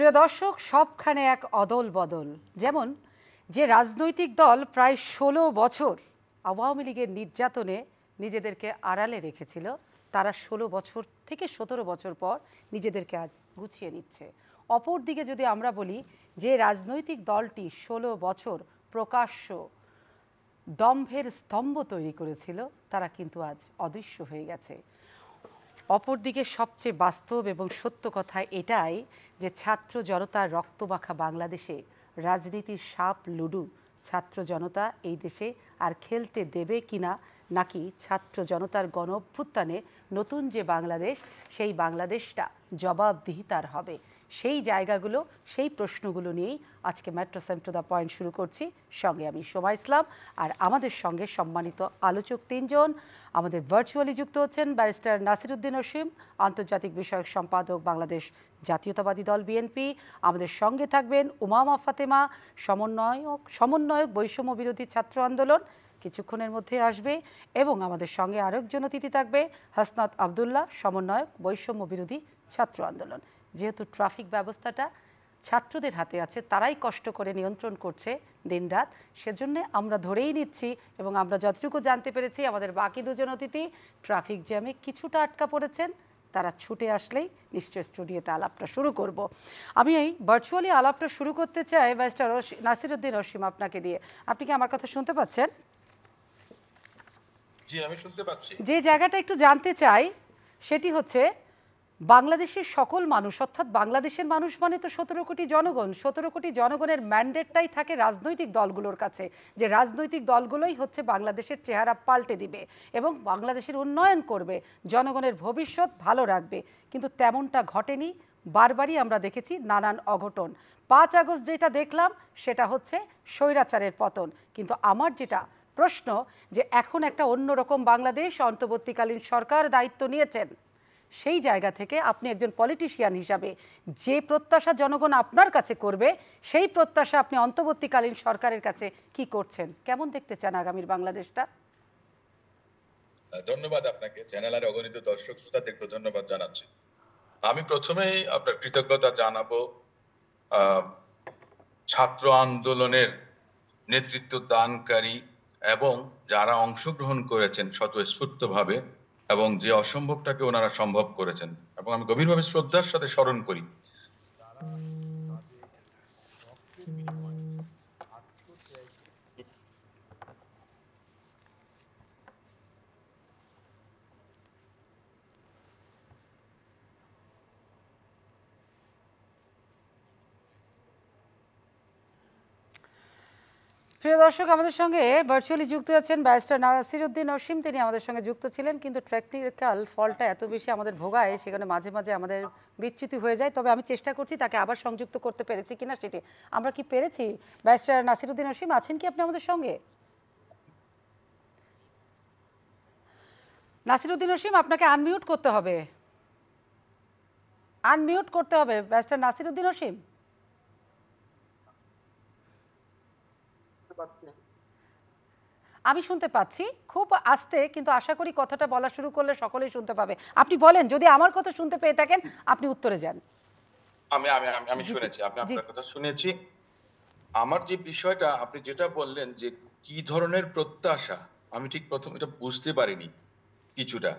প্রিয় দর্শক সবখানে এক অদল বদল যেমন যে রাজনৈতিক দল প্রায় ষোলো বছর আওয়ামী লীগের নির্যাতনে নিজেদেরকে আড়ালে রেখেছিল তারা ষোলো বছর থেকে সতেরো বছর পর নিজেদেরকে আজ গুছিয়ে নিচ্ছে অপরদিকে যদি আমরা বলি যে রাজনৈতিক দলটি ষোলো বছর প্রকাশ্য দম্ভের স্তম্ভ তৈরি করেছিল তারা কিন্তু আজ অদৃশ্য হয়ে গেছে অপরদিকে সবচেয়ে বাস্তব এবং সত্য কথা এটাই যে ছাত্র জনতার রক্তমাখা বাংলাদেশে রাজনীতির সাপ লুডু ছাত্র জনতা এই দেশে আর খেলতে দেবে কিনা নাকি ছাত্র জনতার গণ নতুন যে বাংলাদেশ সেই বাংলাদেশটা জবাবদিহিতার হবে সেই জায়গাগুলো সেই প্রশ্নগুলো নিয়েই আজকে ম্যাট্রোসেম টু দ্য পয়েন্ট শুরু করছি সঙ্গে আমি সোমা ইসলাম আর আমাদের সঙ্গে সম্মানিত আলোচক তিনজন আমাদের ভার্চুয়ালি যুক্ত হচ্ছেন ব্যারিস্টার নাসিরুদ্দিন ওসিম আন্তর্জাতিক বিষয়ক সম্পাদক বাংলাদেশ জাতীয়তাবাদী দল বিএনপি আমাদের সঙ্গে থাকবেন উমামা ফাতেমা সমন্বয়ক সমন্বয়ক বৈষম্য বিরোধী ছাত্র আন্দোলন কিছুক্ষণের মধ্যে আসবে এবং আমাদের সঙ্গে আরেকজন অতিথি থাকবে হাসনাত আবদুল্লাহ সমন্বয়ক বৈষম্য বিরোধী ছাত্র আন্দোলন যেহেতু ট্রাফিক ব্যবস্থাটা ছাত্রদের হাতে আছে তারাই কষ্ট করে নিয়ন্ত্রণ করছে দিনরাত সেজন্য আমরা ধরেই নিচ্ছি এবং আমরা যতটুকু জানতে পেরেছি আমাদের বাকি দুজন অতিথি ট্রাফিক জ্যামে কিছুটা আটকা পড়েছেন তারা ছুটে আসলেই নিশ্চয় স্টুডিওতে আলাপটা শুরু করব। আমি এই ভার্চুয়ালি আলাপটা শুরু করতে চাই ব্যারিস্টার নাসিরুদ্দিন অসীম আপনাকে দিয়ে আপনি কি আমার কথা শুনতে পাচ্ছেন যে জায়গাটা একটু জানতে চাই সেটি হচ্ছে বাংলাদেশের সকল মানুষ অর্থাৎ বাংলাদেশের মানুষ মানে তো সতেরো কোটি জনগণ সতেরো কোটি জনগণের ম্যান্ডেটটাই থাকে রাজনৈতিক দলগুলোর কাছে যে রাজনৈতিক দলগুলোই হচ্ছে বাংলাদেশের চেহারা পাল্টে দিবে এবং বাংলাদেশের উন্নয়ন করবে জনগণের ভবিষ্যৎ ভালো রাখবে কিন্তু তেমনটা ঘটেনি বারবারই আমরা দেখেছি নানান অঘটন পাঁচ আগস্ট যেটা দেখলাম সেটা হচ্ছে স্বৈরাচারের পতন কিন্তু আমার যেটা প্রশ্ন যে এখন একটা অন্যরকম বাংলাদেশ অন্তর্বর্তীকালীন সরকার দায়িত্ব নিয়েছেন সেই জায়গা থেকে আপনি একজন পলিটিশিয়ান হিসাবে যে প্রত্যাশা জনগণ আপনার কাছে করবে সেই প্রত্যাশা আপনি অন্তর্বর্তীকালীন সরকারের কাছে কি করছেন কেমন দেখতে চান আগামীর বাংলাদেশটা ধন্যবাদ আপনাকে চ্যানেল আর অগণিত দর্শক শ্রোতাদেরকে ধন্যবাদ জানাচ্ছি আমি প্রথমেই আপনার কৃতজ্ঞতা জানাবো ছাত্র আন্দোলনের নেতৃত্ব দানকারী এবং যারা অংশগ্রহণ করেছেন ভাবে এবং যে অসম্ভবটাকে ওনারা সম্ভব করেছেন এবং আমি গভীরভাবে শ্রদ্ধার সাথে স্মরণ করি প্রিয় দর্শক আমাদের সঙ্গে ভার্চুয়ালি যুক্ত আছেন ব্যারিস্টার নাসির উদ্দিন অসীম তিনি আমাদের সঙ্গে যুক্ত ছিলেন কিন্তু টেকনিক্যাল ফলটা এত বেশি আমাদের ভোগায় সেখানে মাঝে মাঝে আমাদের বিচ্যুতি হয়ে যায় তবে আমি চেষ্টা করছি তাকে আবার সংযুক্ত করতে পেরেছি কিনা সেটি আমরা কি পেরেছি ব্যারিস্টার নাসির উদ্দিন অসীম আছেন কি আপনি আমাদের সঙ্গে নাসির উদ্দিন অসীম আপনাকে আনমিউট করতে হবে আনমিউট করতে হবে ব্যারিস্টার নাসির উদ্দিন অসীম আমি শুনতে পাচ্ছি খুব আস্তে কিন্তু আশা করি কথাটা বলা শুরু করলে সকলেই শুনতে পাবে আপনি বলেন যদি আমার কথা শুনতে পেয়ে থাকেন আপনি উত্তরে যান আমি আমি আমি শুনেছি আপনি আপনার কথা শুনেছি আমার যে বিষয়টা আপনি যেটা বললেন যে কি ধরনের প্রত্যাশা আমি ঠিক প্রথম এটা বুঝতে পারিনি কিছুটা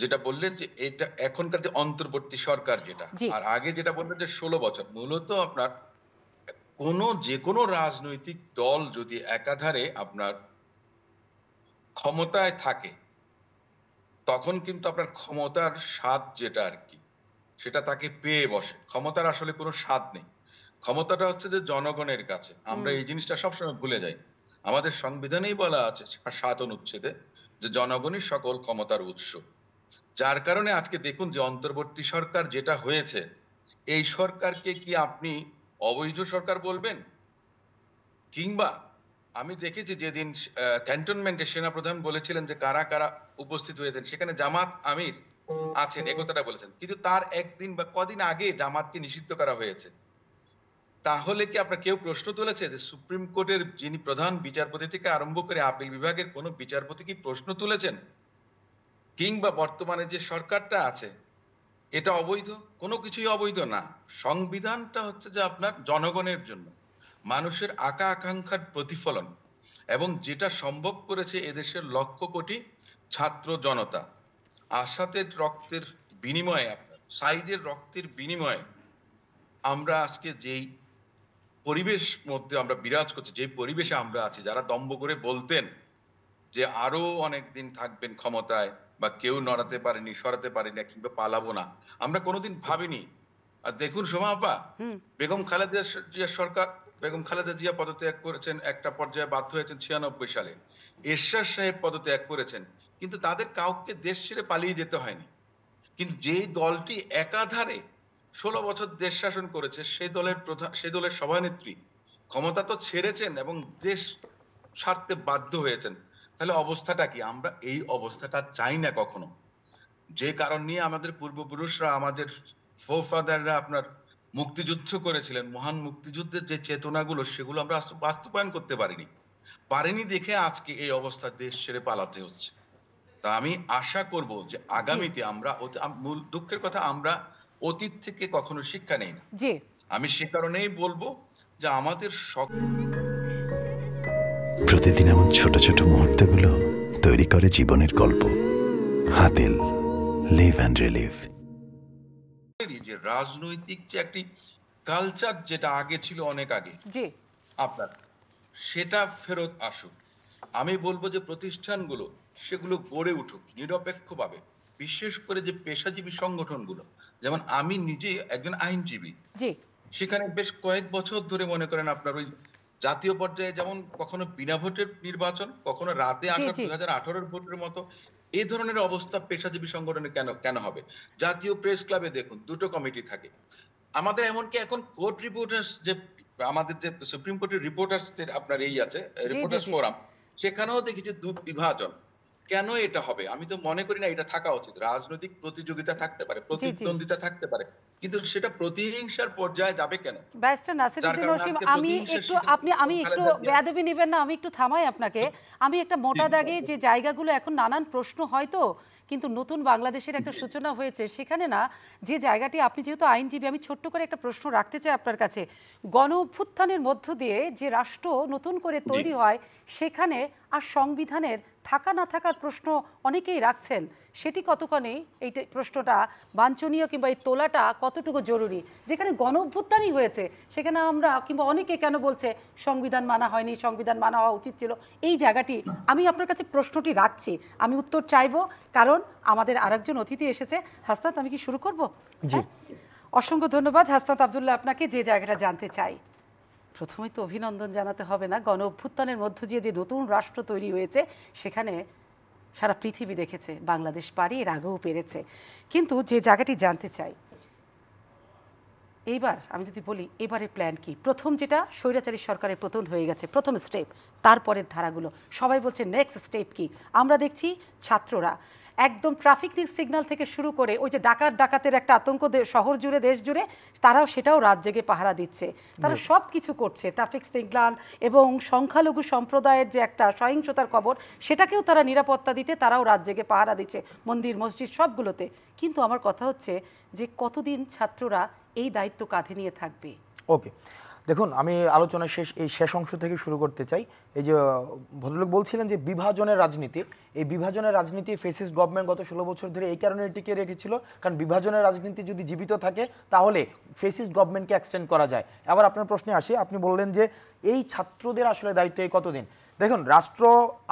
যেটা বললেন যে এটা এখনকার যে অন্তর্বর্তী সরকার যেটা আর আগে যেটা বললেন যে ষোলো বছর মূলত আপনার কোন যে কোনো রাজনৈতিক দল যদি একাধারে আপনার ক্ষমতায় থাকে তখন কিন্তু আপনার ক্ষমতার স্বাদ যেটা আর কি সেটা তাকে পেয়ে বসে ক্ষমতার আসলে কোনো স্বাদ নেই ক্ষমতাটা হচ্ছে যে জনগণের কাছে আমরা এই জিনিসটা সবসময় ভুলে যাই আমাদের সংবিধানেই বলা আছে সাত অনুচ্ছেদে যে জনগণই সকল ক্ষমতার উৎস যার কারণে আজকে দেখুন যে অন্তর্বর্তী সরকার যেটা হয়েছে এই সরকারকে কি আপনি অবৈধ সরকার বলবেন কিংবা আমি দেখেছি যেদিন ক্যান্টনমেন্টে সেনাপ্রধান বলেছিলেন যে কারা কারা উপস্থিত হয়েছেন সেখানে জামাত আমির আছেন একথাটা বলেছেন কিন্তু তার একদিন বা কদিন আগে জামাতকে নিষিদ্ধ করা হয়েছে তাহলে কি আপনার কেউ প্রশ্ন তুলেছে যে সুপ্রিম কোর্টের যিনি প্রধান বিচারপতি থেকে আরম্ভ করে আপিল বিভাগের কোনো বিচারপতি কি প্রশ্ন তুলেছেন কিংবা বর্তমানে যে সরকারটা আছে এটা অবৈধ কোনো কিছুই অবৈধ না সংবিধানটা হচ্ছে যে আপনার জনগণের জন্য মানুষের আকা আকাঙ্ক্ষার প্রতিফলন এবং যেটা সম্ভব করেছে এদেশের লক্ষ কোটি ছাত্র জনতা আসাদের রক্তের বিনিময়ে সাইদের রক্তের বিনিময়ে আমরা আজকে যেই পরিবেশ মধ্যে আমরা বিরাজ করছি যে পরিবেশে আমরা আছি যারা দম্ব করে বলতেন যে আরো অনেক দিন থাকবেন ক্ষমতায় বা কেউ নড়াতে পারেনি সরাতে পারেনি কিংবা পালাবো না আমরা কোনোদিন ভাবিনি আর দেখুন সোমা আপা বেগম খালেদা সরকার বেগম খালেদা জিয়া পদত্যাগ করেছেন একটা পর্যায়ে বাধ্য হয়েছেন ছিয়ানব্বই সালে এরশাদ সাহেব পদত্যাগ করেছেন কিন্তু তাদের কাউকে দেশ ছেড়ে পালিয়ে যেতে হয়নি কিন্তু যেই দলটি একাধারে ষোলো বছর দেশ শাসন করেছে সেই দলের প্রধান সেই দলের সভানেত্রী ক্ষমতা তো ছেড়েছেন এবং দেশ ছাড়তে বাধ্য হয়েছেন তাহলে অবস্থাটা কি আমরা এই অবস্থাটা চাই না কখনো যে কারণ নিয়ে আমাদের পূর্বপুরুষরা আমাদের ফোরফাদাররা আপনার মুক্তিযুদ্ধ করেছিলেন মহান মুক্তিযুদ্ধের যে চেতনাগুলো সেগুলো আমরা বাস্তবায়ন করতে পারিনি পারিনি দেখে আজকে এই অবস্থা দেশ ছেড়ে পালাতে হচ্ছে তা আমি আশা করব যে আগামীতে আমরা মূল দুঃখের কথা আমরা অতীত থেকে কখনো শিক্ষা নেই না আমি সে কারণেই বলবো যে আমাদের প্রতিদিন এমন ছোট ছোট মুহূর্তগুলো তৈরি করে জীবনের গল্প হাতেল লিভ অ্যান্ড রিলিভ আমাদেরই যে রাজনৈতিক যে একটি কালচার যেটা আগে ছিল অনেক আগে আপনার সেটা ফেরত আসুক আমি বলবো যে প্রতিষ্ঠানগুলো সেগুলো গড়ে উঠুক নিরপেক্ষভাবে বিশেষ করে যে পেশাজীবী সংগঠনগুলো যেমন আমি নিজে একজন আইনজীবী সেখানে বেশ কয়েক বছর ধরে মনে করেন আপনার ওই জাতীয় পর্যায়ে যেমন কখনো বিনা ভোটের নির্বাচন কখনো রাতে আঠারো দুই হাজার আঠারোর ভোটের মতো এই ধরনের অবস্থা পেশাজীবী সংগঠনে কেন কেন হবে জাতীয় প্রেস ক্লাবে দেখুন দুটো কমিটি থাকে আমাদের এমনকি এখন কোর্ট রিপোর্টার্স যে আমাদের যে সুপ্রিম কোর্টের রিপোর্টার্সদের আপনার এই আছে রিপোর্টার্স ফোরাম সেখানেও যে দু বিভাজন কেন এটা হবে আমি তো মনে করি না এটা থাকা উচিত রাজনৈতিক প্রতিযোগিতা থাকতে পারে প্রতিদ্বন্দ্বিতা থাকতে পারে কিন্তু সেটা প্রতিহিংসার পর্যায়ে যাবে কেন ব্যারিস্টার আমি একটু আপনি আমি একটু বেয়াদবি নেবেন না আমি একটু থামাই আপনাকে আমি একটা মোটা দাগে যে জায়গাগুলো এখন নানান প্রশ্ন হয়তো কিন্তু নতুন বাংলাদেশের একটা সূচনা হয়েছে সেখানে না যে জায়গাটি আপনি যেহেতু আইনজীবী আমি ছোট্ট করে একটা প্রশ্ন রাখতে চাই আপনার কাছে গণ অভ্যুত্থানের মধ্য দিয়ে যে রাষ্ট্র নতুন করে তৈরি হয় সেখানে আর সংবিধানের থাকা না থাকার প্রশ্ন অনেকেই রাখছেন সেটি কতক্ষণে এই প্রশ্নটা বাঞ্ছনীয় কিংবা এই তোলাটা কতটুকু জরুরি যেখানে গণ অভ্যুত্থানই হয়েছে সেখানে আমরা কিংবা অনেকে কেন বলছে সংবিধান মানা হয়নি সংবিধান মানা হওয়া উচিত ছিল এই জায়গাটি আমি আপনার কাছে প্রশ্নটি রাখছি আমি উত্তর চাইব কারণ আমাদের আরেকজন অতিথি এসেছে হাস্তাত আমি কি শুরু করব হ্যাঁ? অসংখ্য ধন্যবাদ হাস্তাত আবদুল্লাহ আপনাকে যে জায়গাটা জানতে চাই প্রথমেই তো অভিনন্দন জানাতে হবে না গণ অভ্যুত্থানের মধ্য দিয়ে যে নতুন রাষ্ট্র তৈরি হয়েছে সেখানে সারা পৃথিবী দেখেছে বাংলাদেশ পারি এর আগেও পেরেছে কিন্তু যে জায়গাটি জানতে চাই এইবার আমি যদি বলি এবারের প্ল্যান কি প্রথম যেটা স্বৈরাচারী সরকারের পতন হয়ে গেছে প্রথম স্টেপ তারপরের ধারাগুলো সবাই বলছে নেক্সট স্টেপ কি আমরা দেখছি ছাত্ররা একদম ট্রাফিক সিগনাল থেকে শুরু করে ওই যে ডাকাত ডাকাতের একটা আতঙ্ক শহর জুড়ে দেশ জুড়ে তারাও সেটাও রাত জেগে পাহারা দিচ্ছে তারা সব কিছু করছে ট্রাফিক সিগনাল এবং সংখ্যালঘু সম্প্রদায়ের যে একটা সহিংসতার খবর সেটাকেও তারা নিরাপত্তা দিতে তারাও রাত জেগে পাহারা দিচ্ছে মন্দির মসজিদ সবগুলোতে কিন্তু আমার কথা হচ্ছে যে কতদিন ছাত্ররা এই দায়িত্ব কাঁধে নিয়ে থাকবে ওকে দেখুন আমি আলোচনা শেষ এই শেষ অংশ থেকে শুরু করতে চাই এই যে ভদ্রলোক বলছিলেন যে বিভাজনের রাজনীতি এই বিভাজনের রাজনীতি ফেসিস গভর্নমেন্ট গত ষোলো বছর ধরে এই কারণে টিকে রেখেছিল কারণ বিভাজনের রাজনীতি যদি জীবিত থাকে তাহলে ফেসিস গভর্নমেন্টকে এক্সটেন্ড করা যায় আবার আপনার প্রশ্নে আসি আপনি বললেন যে এই ছাত্রদের আসলে দায়িত্ব এই কতদিন দেখুন রাষ্ট্র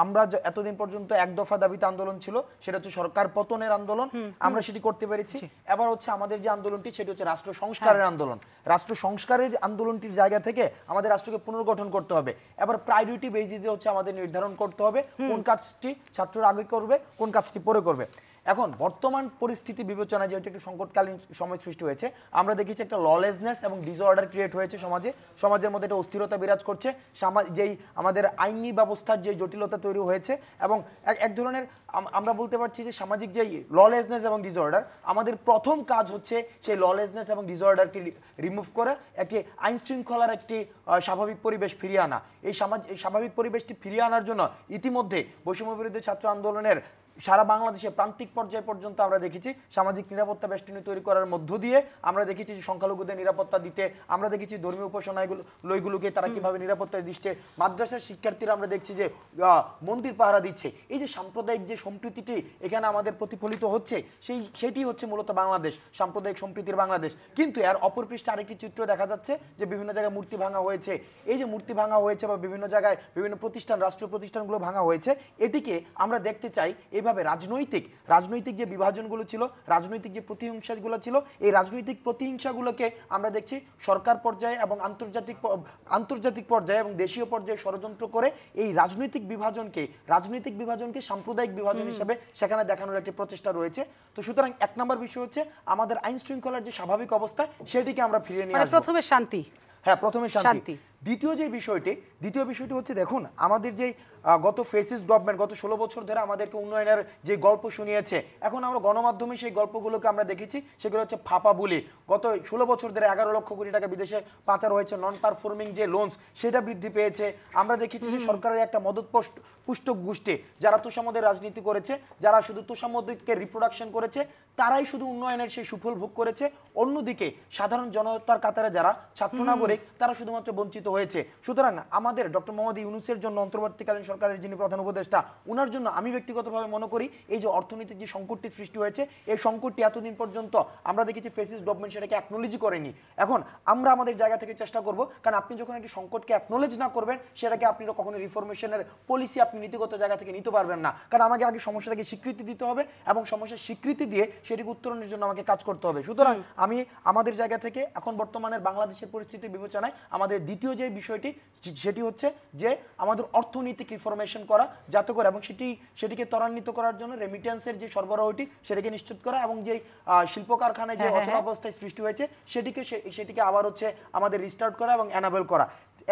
আমরা এতদিন পর্যন্ত এক দফা দাবিতে আন্দোলন ছিল সেটা হচ্ছে সরকার পতনের আন্দোলন আমরা সেটি করতে পেরেছি এবার হচ্ছে আমাদের যে আন্দোলনটি সেটি হচ্ছে রাষ্ট্র হ্যাঁ। সংস্কারের আন্দোলন রাষ্ট্র সংস্কারের আন্দোলনটির জায়গা থেকে আমাদের রাষ্ট্রকে পুনর্গঠন করতে হবে এবার প্রায়োরিটি বেসিসে হচ্ছে আমাদের নির্ধারণ করতে হবে কোন কাজটি ছাত্ররা আগে করবে কোন কাজটি পরে করবে এখন বর্তমান পরিস্থিতি বিবেচনায় যেহেতু একটি সংকটকালীন সময় সৃষ্টি হয়েছে আমরা দেখেছি একটা ললেসনেস এবং ডিসঅর্ডার ক্রিয়েট হয়েছে সমাজে সমাজের মধ্যে একটা অস্থিরতা বিরাজ করছে যেই আমাদের আইনি ব্যবস্থার যে জটিলতা তৈরি হয়েছে এবং এক ধরনের আমরা বলতে পারছি যে সামাজিক যেই ললেসনেস এবং ডিসঅর্ডার আমাদের প্রথম কাজ হচ্ছে সেই ললেসনেস এবং ডিসঅর্ডারকে রিমুভ করে একটি আইন শৃঙ্খলার একটি স্বাভাবিক পরিবেশ ফিরিয়ে আনা এই সামাজ স্বাভাবিক পরিবেশটি ফিরিয়ে আনার জন্য ইতিমধ্যে বৈষম্য বিরুদ্ধে ছাত্র আন্দোলনের সারা বাংলাদেশে প্রান্তিক পর্যায় পর্যন্ত আমরা দেখেছি সামাজিক নিরাপত্তা বেষ্টনী তৈরি করার মধ্য দিয়ে আমরা দেখেছি যে সংখ্যালঘুদের নিরাপত্তা দিতে আমরা দেখেছি ধর্মীয় উপাসনাগুলো তারা কিভাবে নিরাপত্তা দিচ্ছে মাদ্রাসার শিক্ষার্থীরা আমরা দেখছি যে মন্দির পাহারা দিচ্ছে এই যে সাম্প্রদায়িক যে সম্প্রীতিটি এখানে আমাদের প্রতিফলিত হচ্ছে সেই সেটি হচ্ছে মূলত বাংলাদেশ সাম্প্রদায়িক সম্প্রীতির বাংলাদেশ কিন্তু এর অপর পৃষ্ঠে আরেকটি চিত্র দেখা যাচ্ছে যে বিভিন্ন জায়গায় মূর্তি ভাঙা হয়েছে এই যে মূর্তি ভাঙা হয়েছে বা বিভিন্ন জায়গায় বিভিন্ন প্রতিষ্ঠান রাষ্ট্রীয় প্রতিষ্ঠানগুলো ভাঙা হয়েছে এটিকে আমরা দেখতে চাই এই এভাবে রাজনৈতিক রাজনৈতিক যে বিভাজনগুলো ছিল রাজনৈতিক যে প্রতিহিংসাগুলো ছিল এই রাজনৈতিক প্রতিহিংসাগুলোকে আমরা দেখছি সরকার পর্যায়ে এবং আন্তর্জাতিক আন্তর্জাতিক পর্যায়ে এবং দেশীয় পর্যায়ে ষড়যন্ত্র করে এই রাজনৈতিক বিভাজনকে রাজনৈতিক বিভাজনকে সাম্প্রদায়িক বিভাজন হিসেবে সেখানে দেখানোর একটি প্রচেষ্টা রয়েছে তো সুতরাং এক নম্বর বিষয় হচ্ছে আমাদের আইন শৃঙ্খলার যে স্বাভাবিক অবস্থা সেটিকে আমরা ফিরিয়ে নিয়ে মানে প্রথমে শান্তি হ্যাঁ প্রথমে শান্তি দ্বিতীয় যে বিষয়টি দ্বিতীয় বিষয়টি হচ্ছে দেখুন আমাদের যে গত ফেসিস গভর্নমেন্ট গত ষোলো বছর ধরে আমাদেরকে উন্নয়নের যে গল্প শুনিয়েছে এখন আমরা গণমাধ্যমে সেই গল্পগুলোকে আমরা দেখেছি সেগুলো হচ্ছে ফাঁপা বলি গত ষোলো বছর ধরে এগারো লক্ষ কোটি টাকা বিদেশে পাচার হয়েছে নন পারফর্মিং যে লোনস সেটা বৃদ্ধি পেয়েছে আমরা দেখেছি যে সরকারের একটা মদত পুষ্ট গোষ্ঠী যারা তুষামদের রাজনীতি করেছে যারা শুধু তোষামদকে রিপ্রোডাকশন করেছে তারাই শুধু উন্নয়নের সেই সুফল ভোগ করেছে অন্যদিকে সাধারণ জনতার কাতারে যারা ছাত্র নাগরিক তারা শুধুমাত্র বঞ্চিত হয়েছে সুতরাং আমাদের ডক্টর মোহাম্মদ ইউনুসের জন্য অন্তর্বর্তীকালীন সরকারের যিনি প্রধান উপদেষ্টা ওনার জন্য আমি ব্যক্তিগতভাবে মনে করি এই যে অর্থনীতির যে সংকটটি সৃষ্টি হয়েছে এই সংকটটি এতদিন পর্যন্ত আমরা দেখেছি ফেসিস গভর্নমেন্ট সেটাকে অ্যাকনোলজি করেনি এখন আমরা আমাদের জায়গা থেকে চেষ্টা করব কারণ আপনি যখন একটি সংকটকে অ্যাকনোলেজ না করবেন সেটাকে আপনি কখনো রিফরমেশনের পলিসি আপনি নীতিগত জায়গা থেকে নিতে পারবেন না কারণ আমাকে আগে সমস্যাটাকে স্বীকৃতি দিতে হবে এবং সমস্যার স্বীকৃতি দিয়ে সেটিকে উত্তরণের জন্য আমাকে কাজ করতে হবে সুতরাং আমি আমাদের জায়গা থেকে এখন বর্তমানের বাংলাদেশের পরিস্থিতি বিবেচনায় আমাদের দ্বিতীয় যে যে বিষয়টি সেটি হচ্ছে যে আমাদের অর্থনৈতিক ইনফরমেশন করা যাতে করে এবং সেটি সেটিকে ত্বরান্বিত করার জন্য রেমিটেন্সের যে সরবরাহটি সেটিকে নিশ্চিত করা এবং যে শিল্প কারখানায় যে হ্যাঁ, হ্যাঁ। অচলাবস্থায় সৃষ্টি হয়েছে সেটিকে সেটিকে আবার হচ্ছে আমাদের রিস্টার্ট করা এবং অ্যানাবেল করা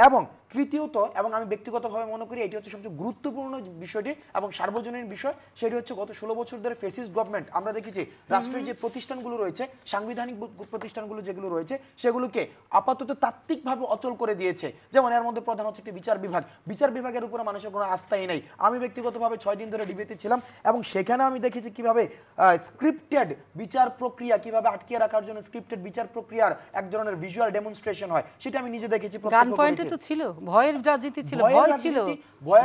এবং তৃতীয়ত এবং আমি ব্যক্তিগতভাবে মনে করি এটি হচ্ছে সবচেয়ে গুরুত্বপূর্ণ বিষয়টি এবং সার্বজনীন বিষয় সেটি হচ্ছে গত ষোলো বছর ধরে ফেসিস গভর্নমেন্ট আমরা দেখেছি রাষ্ট্রের যে প্রতিষ্ঠানগুলো রয়েছে সাংবিধানিক প্রতিষ্ঠানগুলো যেগুলো রয়েছে সেগুলোকে আপাতত তাত্ত্বিকভাবে অচল করে দিয়েছে যেমন এর মধ্যে প্রধান হচ্ছে একটি বিচার বিভাগ বিচার বিভাগের উপরে মানুষের কোনো আস্থাই নেই আমি ব্যক্তিগতভাবে ছয় দিন ধরে ডিবেতে ছিলাম এবং সেখানে আমি দেখেছি কিভাবে স্ক্রিপ্টেড বিচার প্রক্রিয়া কিভাবে আটকিয়ে রাখার জন্য স্ক্রিপ্টেড বিচার প্রক্রিয়ার এক ধরনের ভিজুয়াল ডেমনস্ট্রেশন হয় সেটা আমি নিজে দেখেছি পয়েন্ট এটা তো ছিল ভয়ের রাজনীতি ছিল ভয় ছিল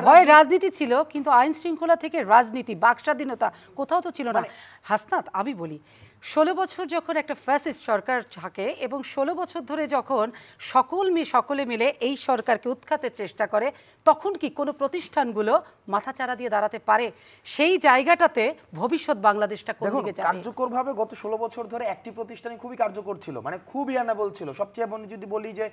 ভয়ের রাজনীতি ছিল কিন্তু আইন শৃঙ্খলা থেকে রাজনীতি বাক স্বাধীনতা কোথাও তো ছিল না মানে- হাসনাত আমি বলি ষোলো বছর যখন একটা ফ্যাসিস্ট সরকার থাকে এবং ষোলো বছর ধরে যখন সকল মি সকলে মিলে এই সরকারকে উৎখাতের চেষ্টা করে তখন কি কোনো প্রতিষ্ঠানগুলো মাথাচাড়া দিয়ে দাঁড়াতে পারে সেই জায়গাটাতে ভবিষ্যৎ বাংলাদেশটা কমে কার্যকরভাবে গত ষোলো বছর ধরে একটি প্রতিষ্ঠানই খুবই কার্যকর ছিল মানে খুবই আনা বলছিল সবচেয়ে আমি যদি বলি যে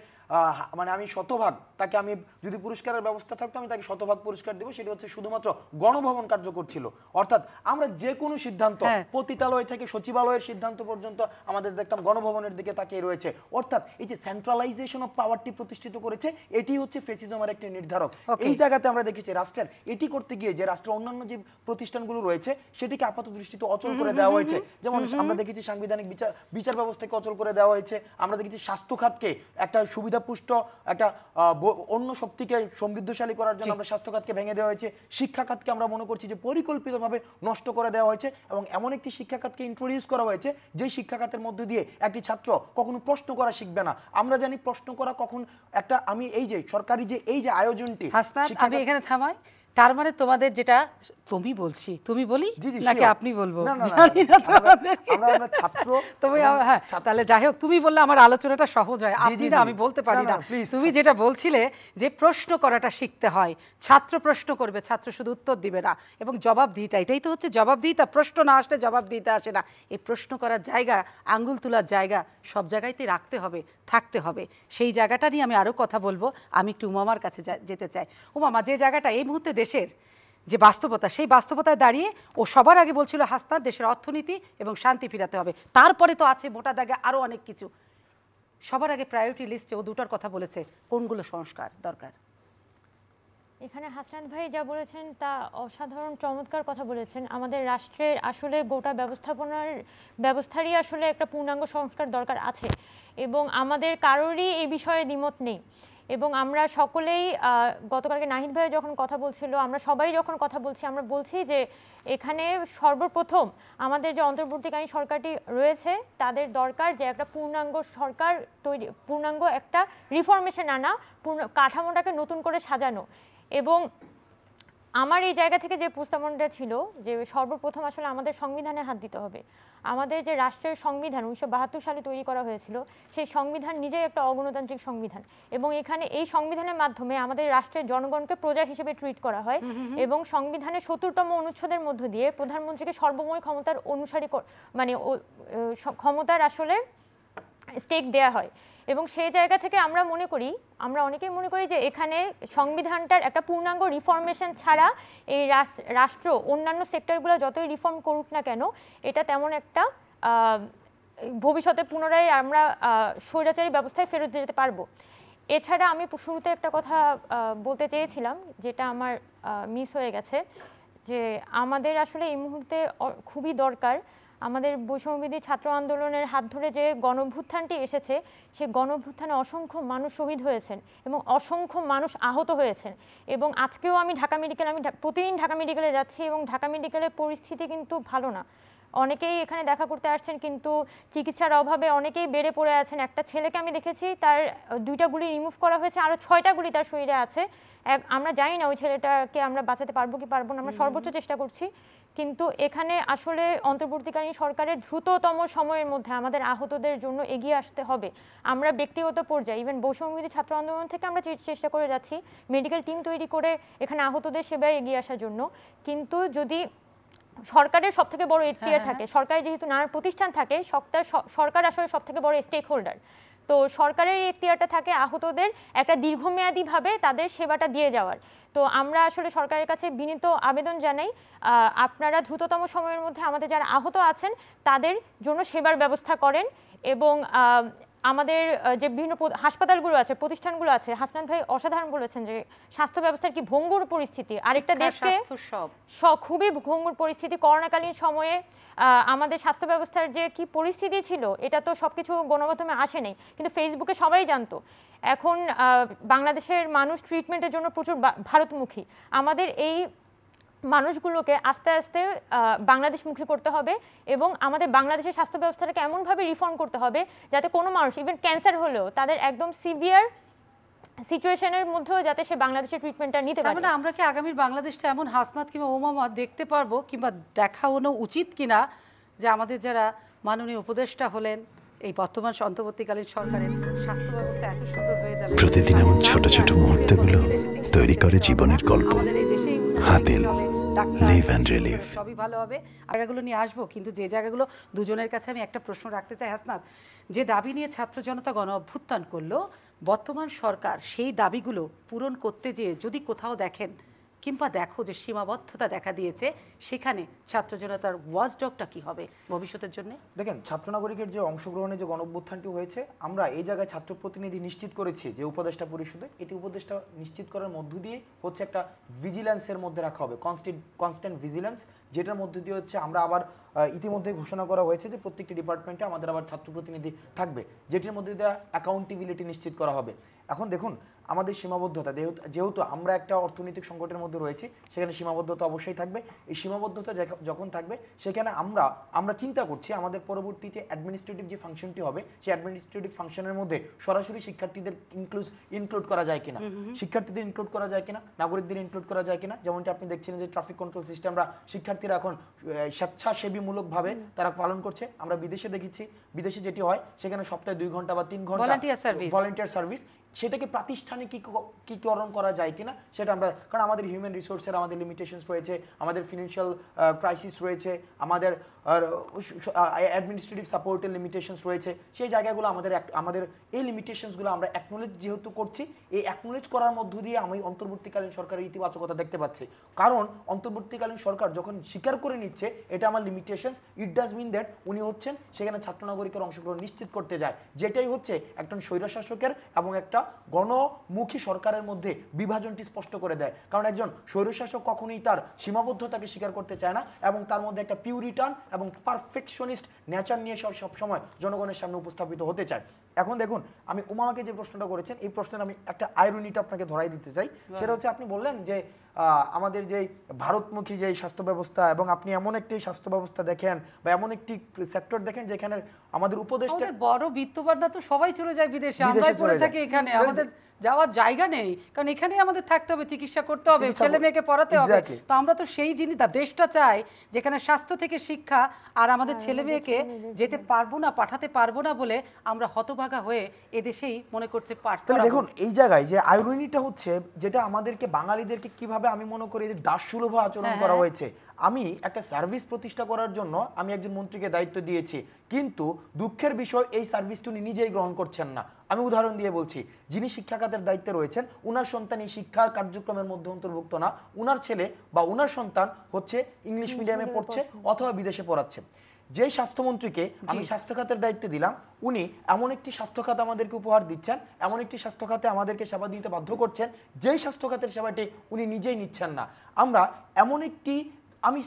মানে আমি শতভাগ তাকে আমি যদি পুরস্কারের ব্যবস্থা থাকতো আমি তাকে শতভাগ পুরস্কার দেবো সেটা হচ্ছে শুধুমাত্র গণভবন কার্যকর ছিল অর্থাৎ আমরা যে কোনো সিদ্ধান্ত হ্যাঁ। পতিতালয় থেকে সচিবালয়ের সরকারের সিদ্ধান্ত পর্যন্ত আমাদের দেখতাম গণভবনের দিকে তাকিয়ে রয়েছে অর্থাৎ এই যে সেন্ট্রালাইজেশন অফ পাওয়ারটি প্রতিষ্ঠিত করেছে এটি হচ্ছে ফেসিজমের একটি নির্ধারক এই জায়গাতে আমরা দেখেছি রাষ্ট্রের এটি করতে গিয়ে যে রাষ্ট্রের অন্যান্য যে প্রতিষ্ঠানগুলো রয়েছে সেটিকে আপাত দৃষ্টিতে অচল করে দেওয়া হয়েছে যেমন আমরা দেখেছি সাংবিধানিক বিচার বিচার ব্যবস্থাকে অচল করে দেওয়া হয়েছে আমরা দেখেছি স্বাস্থ্য খাতকে একটা সুবিধাপুষ্ট একটা অন্য শক্তিকে সমৃদ্ধশালী করার জন্য আমরা স্বাস্থ্য খাতকে ভেঙে দেওয়া হয়েছে শিক্ষা খাতকে আমরা মনে করছি যে পরিকল্পিতভাবে নষ্ট করে দেওয়া হয়েছে এবং এমন একটি শিক্ষা খাতকে ইন্ট্রোডিউস করা হয়েছে হয়েছে যে শিক্ষাখাতের মধ্য দিয়ে একটি ছাত্র কখনো প্রশ্ন করা শিখবে না আমরা জানি প্রশ্ন করা কখন একটা আমি এই যে সরকারি যে এই যে আয়োজনটি আমি এখানে থামাই তার মানে তোমাদের যেটা তুমি বলছি তুমি বলি নাকি আপনি বলবো জানি না তোমাদের ছাত্র তুমি হ্যাঁ তাহলে যাই হোক তুমি বললে আমার আলোচনাটা সহজ হয় আপনি না আমি বলতে পারি না তুমি যেটা বলছিলে যে প্রশ্ন করাটা শিখতে হয় ছাত্র প্রশ্ন করবে ছাত্র শুধু উত্তর দিবে না এবং জবাব দিতা এটাই তো হচ্ছে জবাব দিতা প্রশ্ন না আসলে জবাব দিতে আসে না এই প্রশ্ন করার জায়গা আঙ্গুল তোলার জায়গা সব জায়গাতেই রাখতে হবে থাকতে হবে সেই জায়গাটা নিয়ে আমি আরও কথা বলবো আমি একটু উমামার কাছে যেতে চাই উমামা যে জায়গাটা এই মুহূর্তে দেশের যে বাস্তবতা সেই বাস্তবতায় দাঁড়িয়ে ও সবার আগে বলছিল হাসনাত দেশের অর্থনীতি এবং শান্তি ফিরাতে হবে তারপরে তো আছে মোটা দাগে আরও অনেক কিছু সবার আগে প্রায়োরিটি লিস্টে ও দুটার কথা বলেছে কোনগুলো সংস্কার দরকার এখানে হাসনাত ভাই যা বলেছেন তা অসাধারণ চমৎকার কথা বলেছেন আমাদের রাষ্ট্রের আসলে গোটা ব্যবস্থাপনার ব্যবস্থারই আসলে একটা পূর্ণাঙ্গ সংস্কার দরকার আছে এবং আমাদের কারোরই এই বিষয়ে দ্বিমত নেই এবং আমরা সকলেই গতকালকে নাহিদ ভাইয়া যখন কথা বলছিল আমরা সবাই যখন কথা বলছি আমরা বলছি যে এখানে সর্বপ্রথম আমাদের যে অন্তর্বর্তীকালীন সরকারটি রয়েছে তাদের দরকার যে একটা পূর্ণাঙ্গ সরকার তৈরি পূর্ণাঙ্গ একটা রিফরমেশন আনা পূর্ণ কাঠামোটাকে নতুন করে সাজানো এবং আমার এই জায়গা থেকে যে প্রস্তাবনাটা ছিল যে সর্বপ্রথম আসলে আমাদের সংবিধানে হাত দিতে হবে আমাদের যে রাষ্ট্রের সংবিধান উনিশশো সালে তৈরি করা হয়েছিল সেই সংবিধান নিজেই একটা অগণতান্ত্রিক সংবিধান এবং এখানে এই সংবিধানের মাধ্যমে আমাদের রাষ্ট্রের জনগণকে প্রজা হিসেবে ট্রিট করা হয় এবং সংবিধানের সত্তরতম অনুচ্ছেদের মধ্য দিয়ে প্রধানমন্ত্রীকে সর্বময় ক্ষমতার অনুসারী মানে ক্ষমতার আসলে স্টেক দেয়া হয় এবং সেই জায়গা থেকে আমরা মনে করি আমরা অনেকেই মনে করি যে এখানে সংবিধানটার একটা পূর্ণাঙ্গ রিফর্মেশন ছাড়া এই রাষ্ট্র অন্যান্য সেক্টরগুলো যতই রিফর্ম করুক না কেন এটা তেমন একটা ভবিষ্যতে পুনরায় আমরা স্বৈরাচারী ব্যবস্থায় ফেরত যেতে পারবো এছাড়া আমি শুরুতে একটা কথা বলতে চেয়েছিলাম যেটা আমার মিস হয়ে গেছে যে আমাদের আসলে এই মুহূর্তে খুবই দরকার আমাদের বৈষম্যবিধি ছাত্র আন্দোলনের হাত ধরে যে গণভূত্থানটি এসেছে সে গণভূত্থানে অসংখ্য মানুষ শহীদ হয়েছেন এবং অসংখ্য মানুষ আহত হয়েছেন এবং আজকেও আমি ঢাকা মেডিকেল আমি প্রতিদিন ঢাকা মেডিকেলে যাচ্ছি এবং ঢাকা মেডিকেলের পরিস্থিতি কিন্তু ভালো না অনেকেই এখানে দেখা করতে আসছেন কিন্তু চিকিৎসার অভাবে অনেকেই বেড়ে পড়ে আছেন একটা ছেলেকে আমি দেখেছি তার দুইটা গুলি রিমুভ করা হয়েছে আরও ছয়টা গুলি তার শরীরে আছে আমরা জানি না ওই ছেলেটাকে আমরা বাঁচাতে পারবো কি পারবো না আমরা সর্বোচ্চ চেষ্টা করছি কিন্তু এখানে আসলে অন্তর্বর্তীকালীন সরকারের দ্রুততম সময়ের মধ্যে আমাদের আহতদের জন্য এগিয়ে আসতে হবে আমরা ব্যক্তিগত পর্যায়ে ইভেন বৈষম্যবিধি ছাত্র আন্দোলন থেকে আমরা চেষ্টা করে যাচ্ছি মেডিকেল টিম তৈরি করে এখানে আহতদের সেবায় এগিয়ে আসার জন্য কিন্তু যদি সরকারের সব থেকে বড় হ্যাঁ, এক্তিয়ার হ্যাঁ, থাকে হ্যাঁ। সরকারের যেহেতু নানা প্রতিষ্ঠান থাকে সরকার সরকার আসলে সব থেকে বড় স্টেক হোল্ডার তো সরকারের এক্তিয়ারটা থাকে আহতদের একটা দীর্ঘমেয়াদীভাবে তাদের সেবাটা দিয়ে যাওয়ার তো আমরা আসলে সরকারের কাছে বিনীত আবেদন জানাই আপনারা দ্রুততম সময়ের মধ্যে আমাদের যারা আহত আছেন তাদের জন্য সেবার ব্যবস্থা করেন এবং আমাদের যে বিভিন্ন হাসপাতালগুলো আছে প্রতিষ্ঠানগুলো আছে হাসনান ভাই অসাধারণ বলেছেন যে স্বাস্থ্য ব্যবস্থার কি ভঙ্গুর পরিস্থিতি আরেকটা দেশকে খুবই ভঙ্গুর পরিস্থিতি করোনাকালীন সময়ে আমাদের স্বাস্থ্য ব্যবস্থার যে কি পরিস্থিতি ছিল এটা তো সবকিছু গণমাধ্যমে আসে নেই কিন্তু ফেসবুকে সবাই জানতো এখন বাংলাদেশের মানুষ ট্রিটমেন্টের জন্য প্রচুর ভারতমুখী আমাদের এই মানুষগুলোকে আস্তে আস্তে বাংলাদেশ মুখী করতে হবে এবং আমাদের বাংলাদেশের স্বাস্থ্য ব্যবস্থাটাকে এমনভাবে রিফর্ম করতে হবে যাতে কোনো মানুষ ইভেন ক্যান্সার হলেও তাদের একদম সিভিয়ার সিচুয়েশনের মধ্যেও যাতে সে বাংলাদেশের ট্রিটমেন্টটা নিতে মানে পারে আমরা কি আগামীর বাংলাদেশটা এমন হাসনাত কিংবা ওমামা দেখতে পারবো কিংবা দেখানো উচিত কিনা যে আমাদের যারা মাননীয় উপদেষ্টা হলেন এই বর্তমান অন্তর্বর্তীকালীন সরকারের স্বাস্থ্য ব্যবস্থা এত সুন্দর হয়ে যাবে প্রতিদিন এমন ছোট ছোট মানে মুহূর্তগুলো তৈরি করে জীবনের গল্প হাতিল লিভ অ্যান্ড রিলিভ সবই ভালো হবে জায়গাগুলো নিয়ে আসবো কিন্তু যে জায়গাগুলো দুজনের কাছে আমি একটা প্রশ্ন রাখতে চাই হাসনাত যে দাবি নিয়ে ছাত্র জনতা গণ অভ্যুত্থান করলো বর্তমান সরকার সেই দাবিগুলো পূরণ করতে যেয়ে যদি কোথাও দেখেন কিংবা দেখো যে সীমাবদ্ধতা দেখা দিয়েছে সেখানে ছাত্র জনতার ওয়াজডগটা কি হবে ভবিষ্যতের জন্য দেখেন ছাত্র নাগরিকের যে অংশগ্রহণে যে গণঅভ্যুত্থানটি হয়েছে আমরা এই জায়গায় ছাত্র প্রতিনিধি নিশ্চিত করেছি যে উপদেষ্টা পরিষদে এটি উপদেষ্টা নিশ্চিত করার মধ্য দিয়ে হচ্ছে একটা ভিজিল্যান্সের মধ্যে রাখা হবে কনস্টেন্ট কনস্ট্যান্ট ভিজিল্যান্স যেটার মধ্যে দিয়ে হচ্ছে আমরা আবার ইতিমধ্যে ঘোষণা করা হয়েছে যে প্রত্যেকটি ডিপার্টমেন্টে আমাদের আবার ছাত্র প্রতিনিধি থাকবে যেটির মধ্যে দিয়ে অ্যাকাউন্টেবিলিটি নিশ্চিত করা হবে এখন দেখুন আমাদের সীমাবদ্ধতা যেহেতু আমরা একটা অর্থনৈতিক সংকটের মধ্যে রয়েছি সেখানে সীমাবদ্ধতা অবশ্যই থাকবে এই সীমাবদ্ধতা যখন থাকবে সেখানে আমরা আমরা চিন্তা করছি আমাদের পরবর্তী যে অ্যাডমিনিস্ট্রেটিভ যে ফাংশনটি হবে সেই অ্যাডমিনিস্ট্রেটিভ ফাংশনের মধ্যে সরাসরি শিক্ষার্থীদের ইনক্লুজ ইনক্লুড করা যায় কিনা শিক্ষার্থীদের ইনক্লুড করা যায় কিনা নাগরিকদের ইনক্লুড করা যায় কিনা যেমনটি আপনি দেখছেন যে ট্রাফিক কন্ট্রোল সিস্টেমরা শিক্ষার্থীরা এখন স্বেচ্ছাসেবীমূলকভাবে তারা পালন করছে আমরা বিদেশে দেখেছি বিদেশে যেটি হয় সেখানে সপ্তাহে দুই ঘন্টা বা তিন ঘন্টা ভলেন্টিয়ার সার্ভিস সেটাকে প্রাতিষ্ঠানিকীকরণ করা যায় কিনা সেটা আমরা কারণ আমাদের হিউম্যান রিসোর্সের আমাদের লিমিটেশনস রয়েছে আমাদের ফিনান্সিয়াল ক্রাইসিস রয়েছে আমাদের আর অ্যাডমিনিস্ট্রেটিভ সাপোর্টের লিমিটেশনস রয়েছে সেই জায়গাগুলো আমাদের আমাদের এই লিমিটেশনসগুলো আমরা অ্যাকনোলেজ যেহেতু করছি এই অ্যাকনোলেজ করার মধ্য দিয়ে আমি অন্তর্বর্তীকালীন সরকারের ইতিবাচকতা দেখতে পাচ্ছি কারণ অন্তর্বর্তীকালীন সরকার যখন স্বীকার করে নিচ্ছে এটা আমার limitations it does mean that উনি হচ্ছেন সেখানে ছাত্র নাগরিকের অংশগ্রহণ নিশ্চিত করতে যায় যেটাই হচ্ছে একজন স্বৈরশাসকের এবং একটা গণমুখী সরকারের মধ্যে বিভাজনটি স্পষ্ট করে দেয় কারণ একজন স্বৈরশাসক কখনোই তার সীমাবদ্ধতাকে স্বীকার করতে চায় না এবং তার মধ্যে একটা পিউরিটার্ন এবং পারফেকশনিস্ট নেচার নিয়ে সব সবসময় জনগণের সামনে উপস্থাপিত হতে চায় এখন দেখুন আমি উমাকে যে প্রশ্নটা করেছেন এই প্রশ্নের আমি একটা আয়রনিটা আপনাকে ধরাই দিতে চাই সেটা হচ্ছে আপনি বললেন যে আমাদের যে ভারতমুখী যে স্বাস্থ্য ব্যবস্থা এবং আপনি এমন একটি স্বাস্থ্য ব্যবস্থা দেখেন বা এমন একটি সেক্টর দেখেন যেখানে আমাদের উপদেষ্টা বড় বিত্তবাররা তো সবাই চলে যায় বিদেশে আমরাই পড়ে থাকি এখানে আমাদের যাওয়ার জায়গা নেই কারণ এখানে আমাদের থাকতে হবে চিকিৎসা করতে হবে ছেলে মেয়েকে পড়াতে হবে তো আমরা তো সেই জিনিস দেশটা চাই যেখানে স্বাস্থ্য থেকে শিক্ষা আর আমাদের হ্যাঁ, ছেলে মেয়েকে হ্যাঁ, হ্যাঁ, যেতে পারবো না পাঠাতে পারবো না বলে আমরা হতভাগা হয়ে এদেশেই মনে করছে তাহলে দেখুন এই জায়গায় যে আইরনিটা হচ্ছে যেটা আমাদেরকে বাঙালিদেরকে কিভাবে আমি মনে করি যে দাসসুলভ আচরণ করা হয়েছে আমি একটা সার্ভিস প্রতিষ্ঠা করার জন্য আমি একজন মন্ত্রীকে দায়িত্ব দিয়েছি কিন্তু দুঃখের বিষয় এই সার্ভিসটি উনি নিজেই গ্রহণ করছেন না আমি উদাহরণ দিয়ে বলছি যিনি শিক্ষাখাতের দায়িত্বে রয়েছেন উনার সন্তান এই শিক্ষার কার্যক্রমের মধ্যে অন্তর্ভুক্ত না উনার ছেলে বা উনার সন্তান হচ্ছে ইংলিশ মিডিয়ামে পড়ছে অথবা বিদেশে পড়াচ্ছে যে স্বাস্থ্যমন্ত্রীকে আমি স্বাস্থ্য খাতের দায়িত্বে দিলাম উনি এমন একটি স্বাস্থ্য আমাদেরকে উপহার দিচ্ছেন এমন একটি স্বাস্থ্য খাতে আমাদেরকে সেবা দিতে বাধ্য করছেন যেই স্বাস্থ্য খাতের সেবাটি উনি নিজেই নিচ্ছেন না আমরা এমন একটি আমি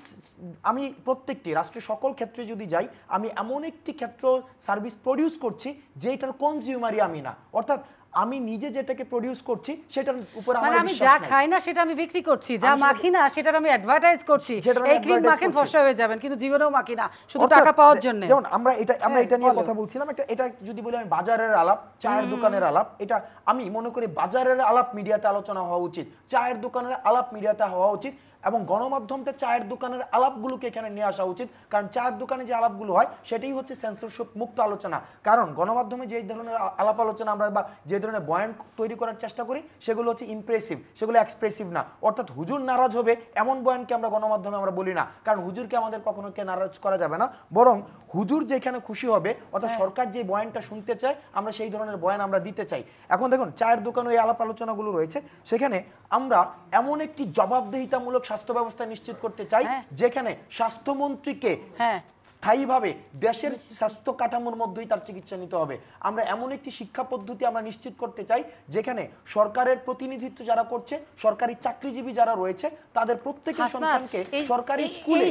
আমি প্রত্যেকটি রাষ্ট্রের সকল ক্ষেত্রে যদি যাই আমি এমন একটি ক্ষেত্র সার্ভিস প্রডিউস করছি যেটার কনজিউমারই আমি না অর্থাৎ আমি নিজে যেটাকে প্রডিউস করছি সেটার উপর আমার মানে আমি যা খাই না সেটা আমি বিক্রি করছি যা মাখি না সেটার আমি অ্যাডভার্টাইজ করছি এই ক্রিম মাখেন ফসা হয়ে যাবেন কিন্তু জীবনেও মাখি না শুধু টাকা পাওয়ার জন্য যেমন আমরা এটা আমরা হ্যাঁ, এটা নিয়ে কথা বলছিলাম একটা এটা যদি বলি আমি বাজারের আলাপ চায়ের দোকানের আলাপ এটা আমি মনে করি বাজারের আলাপ মিডিয়াতে আলোচনা হওয়া উচিত চায়ের দোকানের আলাপ মিডিয়াতে হওয়া উচিত এবং গণমাধ্যমতে চায়ের দোকানের আলাপগুলোকে এখানে নিয়ে আসা উচিত কারণ চায়ের দোকানে যে আলাপগুলো হয় সেটাই হচ্ছে সেন্সরশিপ মুক্ত আলোচনা কারণ গণমাধ্যমে যে ধরনের আলাপ আলোচনা আমরা বা যে ধরনের বয়ান তৈরি করার চেষ্টা করি সেগুলো হচ্ছে ইমপ্রেসিভ সেগুলো এক্সপ্রেসিভ না অর্থাৎ হুজুর নারাজ হবে এমন বয়ানকে আমরা গণমাধ্যমে আমরা বলি না কারণ হুজুরকে আমাদের কখনো কে নারাজ করা যাবে না বরং হুজুর যেখানে খুশি হবে অর্থাৎ হ্যাঁ। সরকার যে বয়ানটা শুনতে চায় আমরা সেই ধরনের বয়ান আমরা দিতে চাই এখন দেখুন চায়ের দোকানে এই আলাপ আলোচনাগুলো রয়েছে সেখানে আমরা এমন একটি জবাবদেহিতামূলক স্বাস্থ্য ব্যবস্থা নিশ্চিত করতে চাই হ্যাঁ। যেখানে স্বাস্থ্যমন্ত্রীকে হ্যাঁ। স্থায়ীভাবে দেশের স্বাস্থ্য কাঠামোর মধ্যেই তার চিকিৎসা নিতে হবে আমরা এমন একটি শিক্ষা পদ্ধতি আমরা নিশ্চিত করতে চাই যেখানে সরকারের প্রতিনিধিত্ব যারা করছে সরকারি চাকরিজীবী যারা রয়েছে তাদের প্রত্যেকের সন্তানকে সরকারি স্কুলে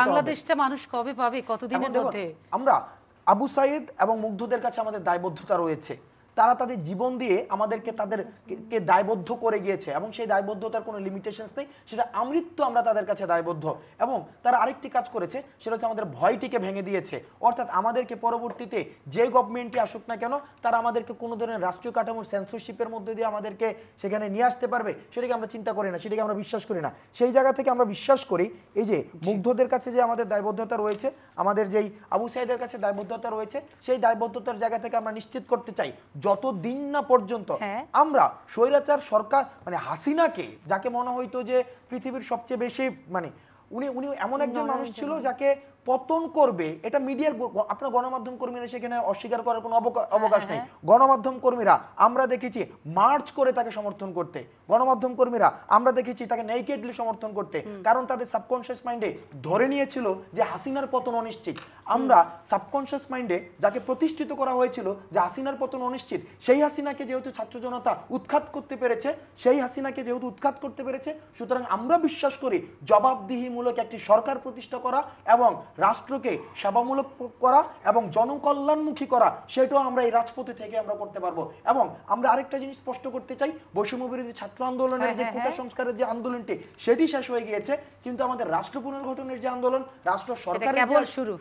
বাংলাদেশটা মানুষ কবে পাবে কতদিনের মধ্যে আমরা আবু সাইদ এবং মুগ্ধদের কাছে আমাদের দায়বদ্ধতা রয়েছে তারা তাদের জীবন দিয়ে আমাদেরকে তাদেরকে দায়বদ্ধ করে গিয়েছে এবং সেই দায়বদ্ধতার কোনো লিমিটেশনস নেই সেটা আমৃত্য আমরা তাদের কাছে দায়বদ্ধ এবং তারা আরেকটি কাজ করেছে সেটা হচ্ছে আমাদের ভয়টিকে ভেঙে দিয়েছে অর্থাৎ আমাদেরকে পরবর্তীতে যে গভর্নমেন্টই আসুক না কেন তারা আমাদেরকে কোনো ধরনের রাষ্ট্রীয় কাঠামোর সেন্সরশিপের মধ্যে দিয়ে আমাদেরকে সেখানে নিয়ে আসতে পারবে সেটাকে আমরা চিন্তা করি না সেটাকে আমরা বিশ্বাস করি না সেই জায়গা থেকে আমরা বিশ্বাস করি এই যে মুগ্ধদের কাছে যে আমাদের দায়বদ্ধতা রয়েছে আমাদের যেই আবু সাহেদের কাছে দায়বদ্ধতা রয়েছে সেই দায়বদ্ধতার জায়গা থেকে আমরা নিশ্চিত করতে চাই যতদিন না পর্যন্ত হ্যাঁ। আমরা স্বৈরাচার সরকার মানে হাসিনাকে যাকে মনে হইতো যে পৃথিবীর সবচেয়ে বেশি মানে উনি উনি এমন একজন মানুষ ছিল যাকে পতন করবে এটা মিডিয়ার আপনার গণমাধ্যম কর্মীরা সেখানে অস্বীকার করার কোনো হ্যাঁ, অবকাশ নেই হ্যাঁ। গণমাধ্যম কর্মীরা আমরা দেখেছি মার্চ করে তাকে সমর্থন করতে গণমাধ্যম কর্মীরা আমরা দেখেছি তাকে নেইকেডলি সমর্থন করতে কারণ তাদের সাবকনশিয়াস মাইন্ডে ধরে নিয়েছিল যে হাসিনার পতন অনিশ্চিত আমরা সাবকনশিয়াস মাইন্ডে যাকে প্রতিষ্ঠিত করা হয়েছিল যে হাসিনার পতন অনিশ্চিত সেই হাসিনাকে যেহেতু ছাত্র জনতা উৎখাত করতে পেরেছে সেই হাসিনাকে যেহেতু উৎখাত করতে পেরেছে সুতরাং আমরা বিশ্বাস করি জবাবদিহিমূলক একটি সরকার প্রতিষ্ঠা করা এবং রাষ্ট্রকে সেবামূলক করা এবং জনকল্যাণমুখী করা সেটাও আমরা এই রাজপথে থেকে আমরা করতে পারবো এবং আমরা আরেকটা জিনিস স্পষ্ট করতে চাই বৈষম্য বিরোধী ছাত্র আন্দোলনের হ্যাঁ, যে হ্যাঁ, কোটা হ্যাঁ। সংস্কারের যে আন্দোলনটি সেটি শেষ হয়ে গিয়েছে কিন্তু আমাদের রাষ্ট্র পুনর্গঠনের যে আন্দোলন রাষ্ট্র সরকারের শুরু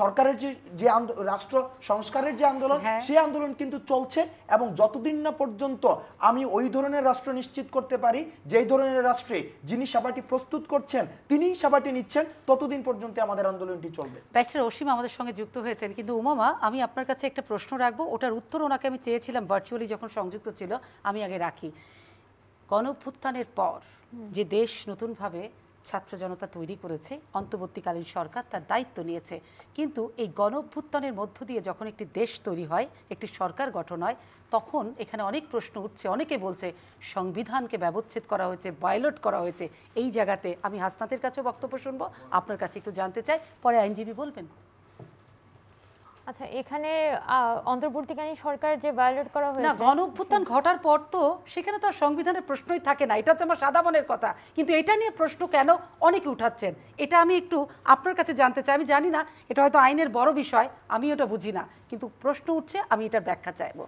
সরকারের যে যে রাষ্ট্র সংস্কারের যে আন্দোলন হ্যাঁ। সেই আন্দোলন কিন্তু চলছে এবং যতদিন না পর্যন্ত আমি ওই ধরনের রাষ্ট্র নিশ্চিত করতে পারি যেই ধরনের রাষ্ট্রে যিনি সেবাটি প্রস্তুত করছেন তিনিই সেবাটি নিচ্ছেন ততদিন পর্যন্ত আমাদের আন্দোলনটি চলবে ব্যারিস্টার অসীম আমাদের সঙ্গে যুক্ত হয়েছেন কিন্তু উমামা আমি আপনার কাছে একটা প্রশ্ন রাখবো ওটার উত্তর ওনাকে আমি চেয়েছিলাম ভার্চুয়ালি যখন সংযুক্ত ছিল আমি আগে রাখি গণভুত্থানের পর যে দেশ নতুনভাবে ছাত্র জনতা তৈরি করেছে অন্তর্বর্তীকালীন সরকার তার দায়িত্ব নিয়েছে কিন্তু এই গণভ্যুত্থানের মধ্য দিয়ে যখন একটি দেশ তৈরি হয় একটি সরকার গঠন হয় তখন এখানে অনেক প্রশ্ন উঠছে অনেকে বলছে সংবিধানকে ব্যবচ্ছেদ করা হয়েছে বায়োলট করা হয়েছে এই জায়গাতে আমি হাসনাতের কাছেও বক্তব্য শুনবো আপনার কাছে একটু জানতে চাই পরে আইনজীবী বলবেন আচ্ছা এখানে অন্তর্বর্তীকালীন সরকার যে ভায়োলেট করা হয়েছে না গণ অভ্যুত্থান ঘটার পর তো সেখানে তো সংবিধানের প্রশ্নই থাকে না এটা হচ্ছে আমার সাদা সাদাবনের কথা কিন্তু এটা নিয়ে প্রশ্ন কেন অনেকে উঠাচ্ছেন এটা আমি একটু আপনার কাছে জানতে চাই আমি জানি না এটা হয়তো আইনের বড় বিষয় আমি ওটা বুঝি না কিন্তু প্রশ্ন উঠছে আমি এটার ব্যাখ্যা চাইবো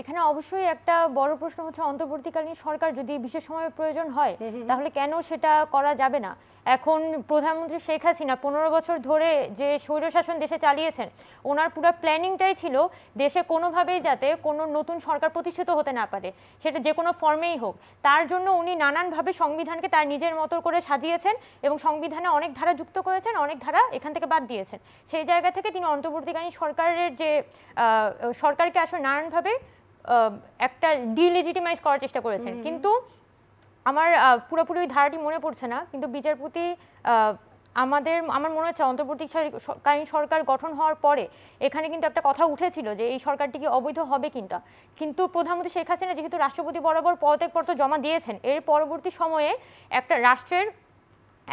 এখানে অবশ্যই একটা বড় প্রশ্ন হচ্ছে অন্তর্বর্তীকালীন সরকার যদি বিশেষ সময় প্রয়োজন হয় তাহলে কেন সেটা করা যাবে না এখন প্রধানমন্ত্রী শেখ হাসিনা পনেরো বছর ধরে যে স্বৈরশাসন দেশে চালিয়েছেন ওনার পুরো প্ল্যানিংটাই ছিল দেশে কোনোভাবেই যাতে কোনো নতুন সরকার প্রতিষ্ঠিত হতে না পারে সেটা যে কোনো ফর্মেই হোক তার জন্য উনি নানানভাবে সংবিধানকে তার নিজের মতো করে সাজিয়েছেন এবং সংবিধানে অনেক ধারা যুক্ত করেছেন অনেক ধারা এখান থেকে বাদ দিয়েছেন সেই জায়গা থেকে তিনি অন্তর্বর্তীকালীন সরকারের যে সরকারকে আসলে নানানভাবে একটা ডিলিজিটিমাইজ করার চেষ্টা করেছেন কিন্তু আমার পুরোপুরি ওই ধারাটি মনে পড়ছে না কিন্তু বিচারপতি আমাদের আমার মনে হচ্ছে অন্তর্বর্তীকালীন সরকার গঠন হওয়ার পরে এখানে কিন্তু একটা কথা উঠেছিল যে এই সরকারটি কি অবৈধ হবে কিনা কিন্তু প্রধানমন্ত্রী শেখ হাসিনা যেহেতু রাষ্ট্রপতি বরাবর পদত্যাগপত্র জমা দিয়েছেন এর পরবর্তী সময়ে একটা রাষ্ট্রের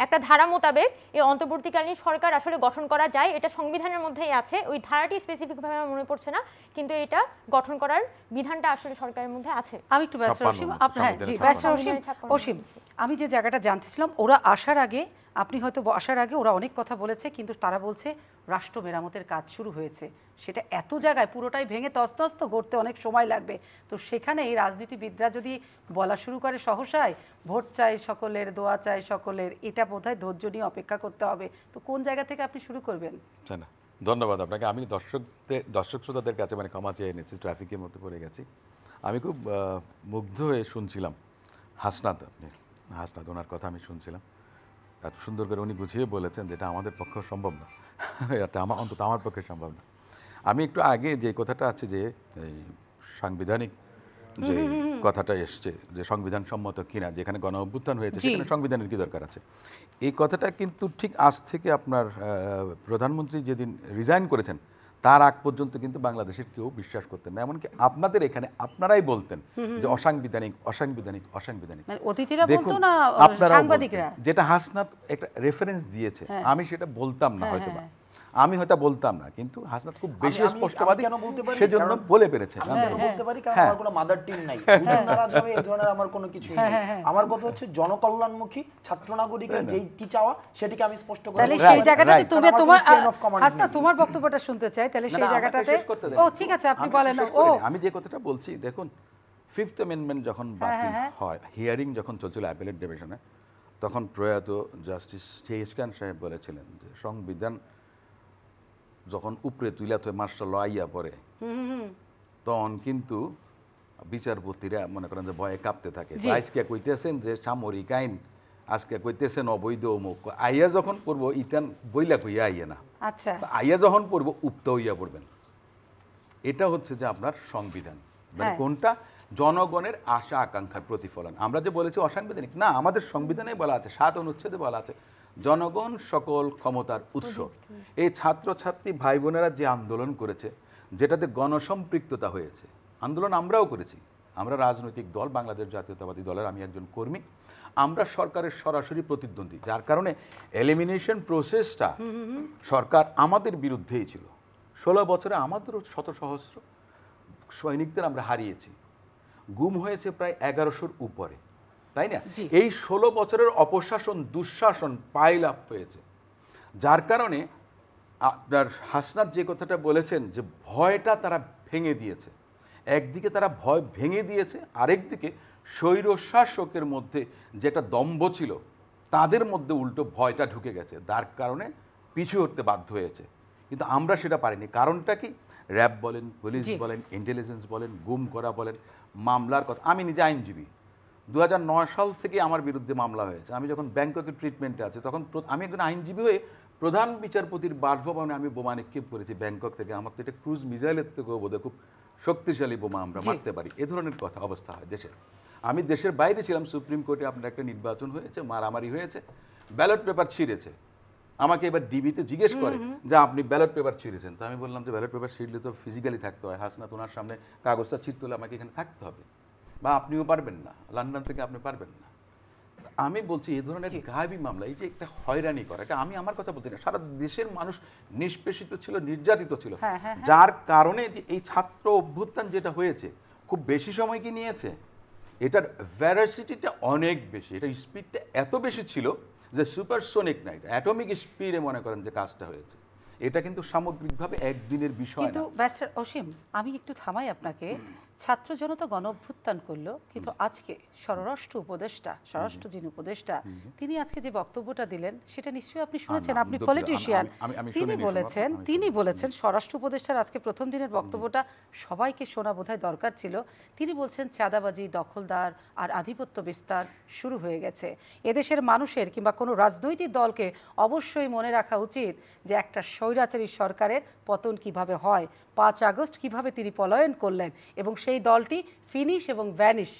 একটা ধারা মোতাবেক এই অন্তর্বর্তীকালীন সরকার আসলে গঠন করা যায় এটা সংবিধানের মধ্যেই আছে ওই ধারাটি স্পেসিফিকভাবে আমার মনে পড়ছে না কিন্তু এটা গঠন করার বিধানটা আসলে সরকারের মধ্যে আছে আমি একটু ব্যস্ত অসীম আপনার হ্যাঁ, জি ব্যস্ত অসীম হ্যাঁ, অসীম আমি যে জায়গাটা জানতেছিলাম ওরা আসার আগে আপনি হয়তো আসার আগে ওরা অনেক কথা বলেছে কিন্তু তারা বলছে রাষ্ট্র মেরামতের কাজ শুরু হয়েছে সেটা এত জায়গায় পুরোটাই ভেঙে তস্তস্ত করতে অনেক সময় লাগবে তো সেখানে এই রাজনীতিবিদরা যদি বলা শুরু করে সহসায় ভোট চাই সকলের দোয়া চাই সকলের এটা বোধহয় ধৈর্য নিয়ে অপেক্ষা করতে হবে তো কোন জায়গা থেকে আপনি শুরু করবেন ধন্যবাদ আপনাকে আমি দর্শকদের দর্শক শ্রোতাদের কাছে মানে ক্ষমা চেয়ে এনেছি ট্রাফিকের মধ্যে পড়ে গেছি আমি খুব মুগ্ধ হয়ে শুনছিলাম হাসনাদ আপনি হাসনাদ ওনার কথা আমি শুনছিলাম এত সুন্দর করে উনি গুছিয়ে বলেছেন যে এটা আমাদের পক্ষে সম্ভব না এটা আমার অন্তত আমার পক্ষে সম্ভব না আমি একটু আগে যে কথাটা আছে যে এই সাংবিধানিক যে কথাটা এসছে যে সংবিধান সম্মত কিনা যেখানে গণ অভ্যুত্থান হয়েছে সেখানে সংবিধানের কি দরকার আছে এই কথাটা কিন্তু ঠিক আজ থেকে আপনার প্রধানমন্ত্রী যেদিন রিজাইন করেছেন তার আগ পর্যন্ত কিন্তু বাংলাদেশের কেউ বিশ্বাস করতেন না এমনকি আপনাদের এখানে আপনারাই বলতেন যে অসাংবিধানিক অসাংবিধানিক অসাংবিধানিক মানে দেখুন আপনারা যেটা হাসনাত একটা রেফারেন্স দিয়েছে হ্যাঁ। আমি সেটা বলতাম না হ্যাঁ, হয়তো হ্যাঁ, আমি হয়তো বলতাম না কিন্তু হাসনাত খুব বেশি স্পষ্টবাদী সেজন্য বলে পেরেছে আমি হ্যাঁ, বলতে পারি কারণ হ্যাঁ। আমার কোনো মাদার টিম নাই হ্যাঁ। নারাজ হবে এই ধরনের আমার কোনো কিছু নেই আমার কথা হচ্ছে জনকল্যাণমুখী ছাত্র নাগরিকের যেই কি চাওয়া সেটিকে আমি স্পষ্ট করে তাহলে সেই জায়গাটাতে তুমি তোমার হাসনাত তোমার বক্তব্যটা শুনতে চাই তাহলে সেই জায়গাটাতে ও ঠিক আছে আপনি বলেন ও আমি যে কথাটা বলছি দেখুন ফিফথ অ্যামেন্ডমেন্ট যখন বাতিল হয় হিয়ারিং যখন চলছিল অ্যাপেলেট ডিভিশনে তখন প্রয়াত জাস্টিস শেহকান সাহেব বলেছিলেন যে সংবিধান যখন উপরে তুইলা তো মার্শাল আইয়া পরে তখন কিন্তু বিচারপতিরা মনে করেন যে ভয়ে কাঁপতে থাকে আজকে কইতেছেন যে সামরিক আইন আজকে কইতেছেন অবৈধ অমুক আইয়া যখন পড়ব ইতান বইলা কইয়া আইয়া না আচ্ছা আইয়া যখন পড়ব উপ্ত হইয়া পড়বেন এটা হচ্ছে যে আপনার সংবিধান মানে হ্যাঁ। কোনটা জনগণের আশা আকাঙ্ক্ষার প্রতিফলন আমরা যে বলেছি অসাংবিধানিক না আমাদের সংবিধানে বলা আছে সাত অনুচ্ছেদে বলা আছে জনগণ সকল ক্ষমতার উৎস এই ছাত্রছাত্রী ভাই বোনেরা যে আন্দোলন করেছে যেটাতে গণসম্পৃক্ততা হয়েছে আন্দোলন আমরাও করেছি আমরা রাজনৈতিক দল বাংলাদেশ জাতীয়তাবাদী দলের আমি একজন কর্মী আমরা সরকারের সরাসরি প্রতিদ্বন্দ্বী যার কারণে এলিমিনেশন প্রসেসটা সরকার আমাদের বিরুদ্ধেই ছিল ষোলো বছরে আমাদেরও শত সহস্র সৈনিকদের আমরা হারিয়েছি গুম হয়েছে প্রায় এগারোশোর উপরে তাই না এই ষোলো বছরের অপশাসন দুঃশাসন পাইল আপ হয়েছে যার কারণে আপনার হাসনাত যে কথাটা বলেছেন যে ভয়টা তারা ভেঙে দিয়েছে একদিকে তারা ভয় ভেঙে দিয়েছে আরেকদিকে স্বৈর শাসকের মধ্যে যেটা দম্ভ ছিল তাদের মধ্যে উল্টো ভয়টা ঢুকে গেছে তার কারণে পিছু হতে বাধ্য হয়েছে কিন্তু আমরা সেটা পারিনি কারণটা কি র্যাব বলেন পুলিশ বলেন ইন্টেলিজেন্স বলেন গুম করা বলেন মামলার কথা আমি নিজে আইনজীবী দু সাল থেকে আমার বিরুদ্ধে মামলা হয়েছে আমি যখন ব্যাংককে ট্রিটমেন্টে আছে তখন আমি একজন আইনজীবী হয়ে প্রধান বিচারপতির বাসভবনে আমি বোমা নিক্ষেপ করেছি ব্যাংকক থেকে আমার তো এটা ক্রুজ মিসাইলের থেকেও বোধহয় খুব শক্তিশালী বোমা আমরা মারতে পারি এ ধরনের কথা অবস্থা হয় দেশের আমি দেশের বাইরে ছিলাম সুপ্রিম কোর্টে আপনার একটা নির্বাচন হয়েছে মারামারি হয়েছে ব্যালট পেপার ছিঁড়েছে আমাকে এবার ডিবিতে জিজ্ঞেস করে যে আপনি ব্যালট পেপার ছিঁড়েছেন তো আমি বললাম যে ব্যালট পেপার ছিঁড়লে তো ফিজিক্যালি থাকতে হয় হাসনাত ওনার সামনে কাগজটা ছিঁড়তে হলে আমাকে এখানে থাকতে হবে বা আপনিও পারবেন না লন্ডন থেকে আপনি পারবেন না আমি বলছি এই ধরনের গাভি মামলা এই যে একটা হয়রানি করা এটা আমি আমার কথা বলছি না সারা দেশের মানুষ নিষ্পেষিত ছিল নির্যাতিত ছিল হ্যাঁ, হ্যাঁ, হ্যাঁ। যার কারণে এই ছাত্র অভ্যুত্থান যেটা হয়েছে খুব বেশি সময় কি নিয়েছে এটার ভ্যারাসিটিটা অনেক বেশি এটা স্পিডটা এত বেশি ছিল যে সুপারসোনিক নাইট অ্যাটমিক স্পিডে মনে করেন যে কাজটা হয়েছে এটা কিন্তু সামগ্রিকভাবে একদিনের বিষয় কিন্তু ব্যাস্টার অসীম আমি একটু থামাই আপনাকে ছাত্র জনতা গণ অভ্যুত্থান করলো কিন্তু আজকে স্বরাষ্ট্র উপদেষ্টা স্বরাষ্ট্র যিনি উপদেষ্টা তিনি আজকে যে বক্তব্যটা দিলেন সেটা নিশ্চয়ই আপনি শুনেছেন আপনি পলিটিশিয়ান তিনি বলেছেন তিনি বলেছেন স্বরাষ্ট্র উপদেষ্টার আজকে প্রথম দিনের বক্তব্যটা সবাইকে শোনা বোধহয় দরকার ছিল তিনি বলছেন চাঁদাবাজি দখলদার আর আধিপত্য বিস্তার শুরু হয়ে গেছে এদেশের মানুষের কিংবা কোনো রাজনৈতিক দলকে অবশ্যই মনে রাখা উচিত যে একটা স্বৈরাচারী সরকারের পতন কিভাবে হয় পাঁচ আগস্ট কিভাবে তিনি পলায়ন করলেন এবং সেই দলটি ফিনিশ এবং ভ্যানিশ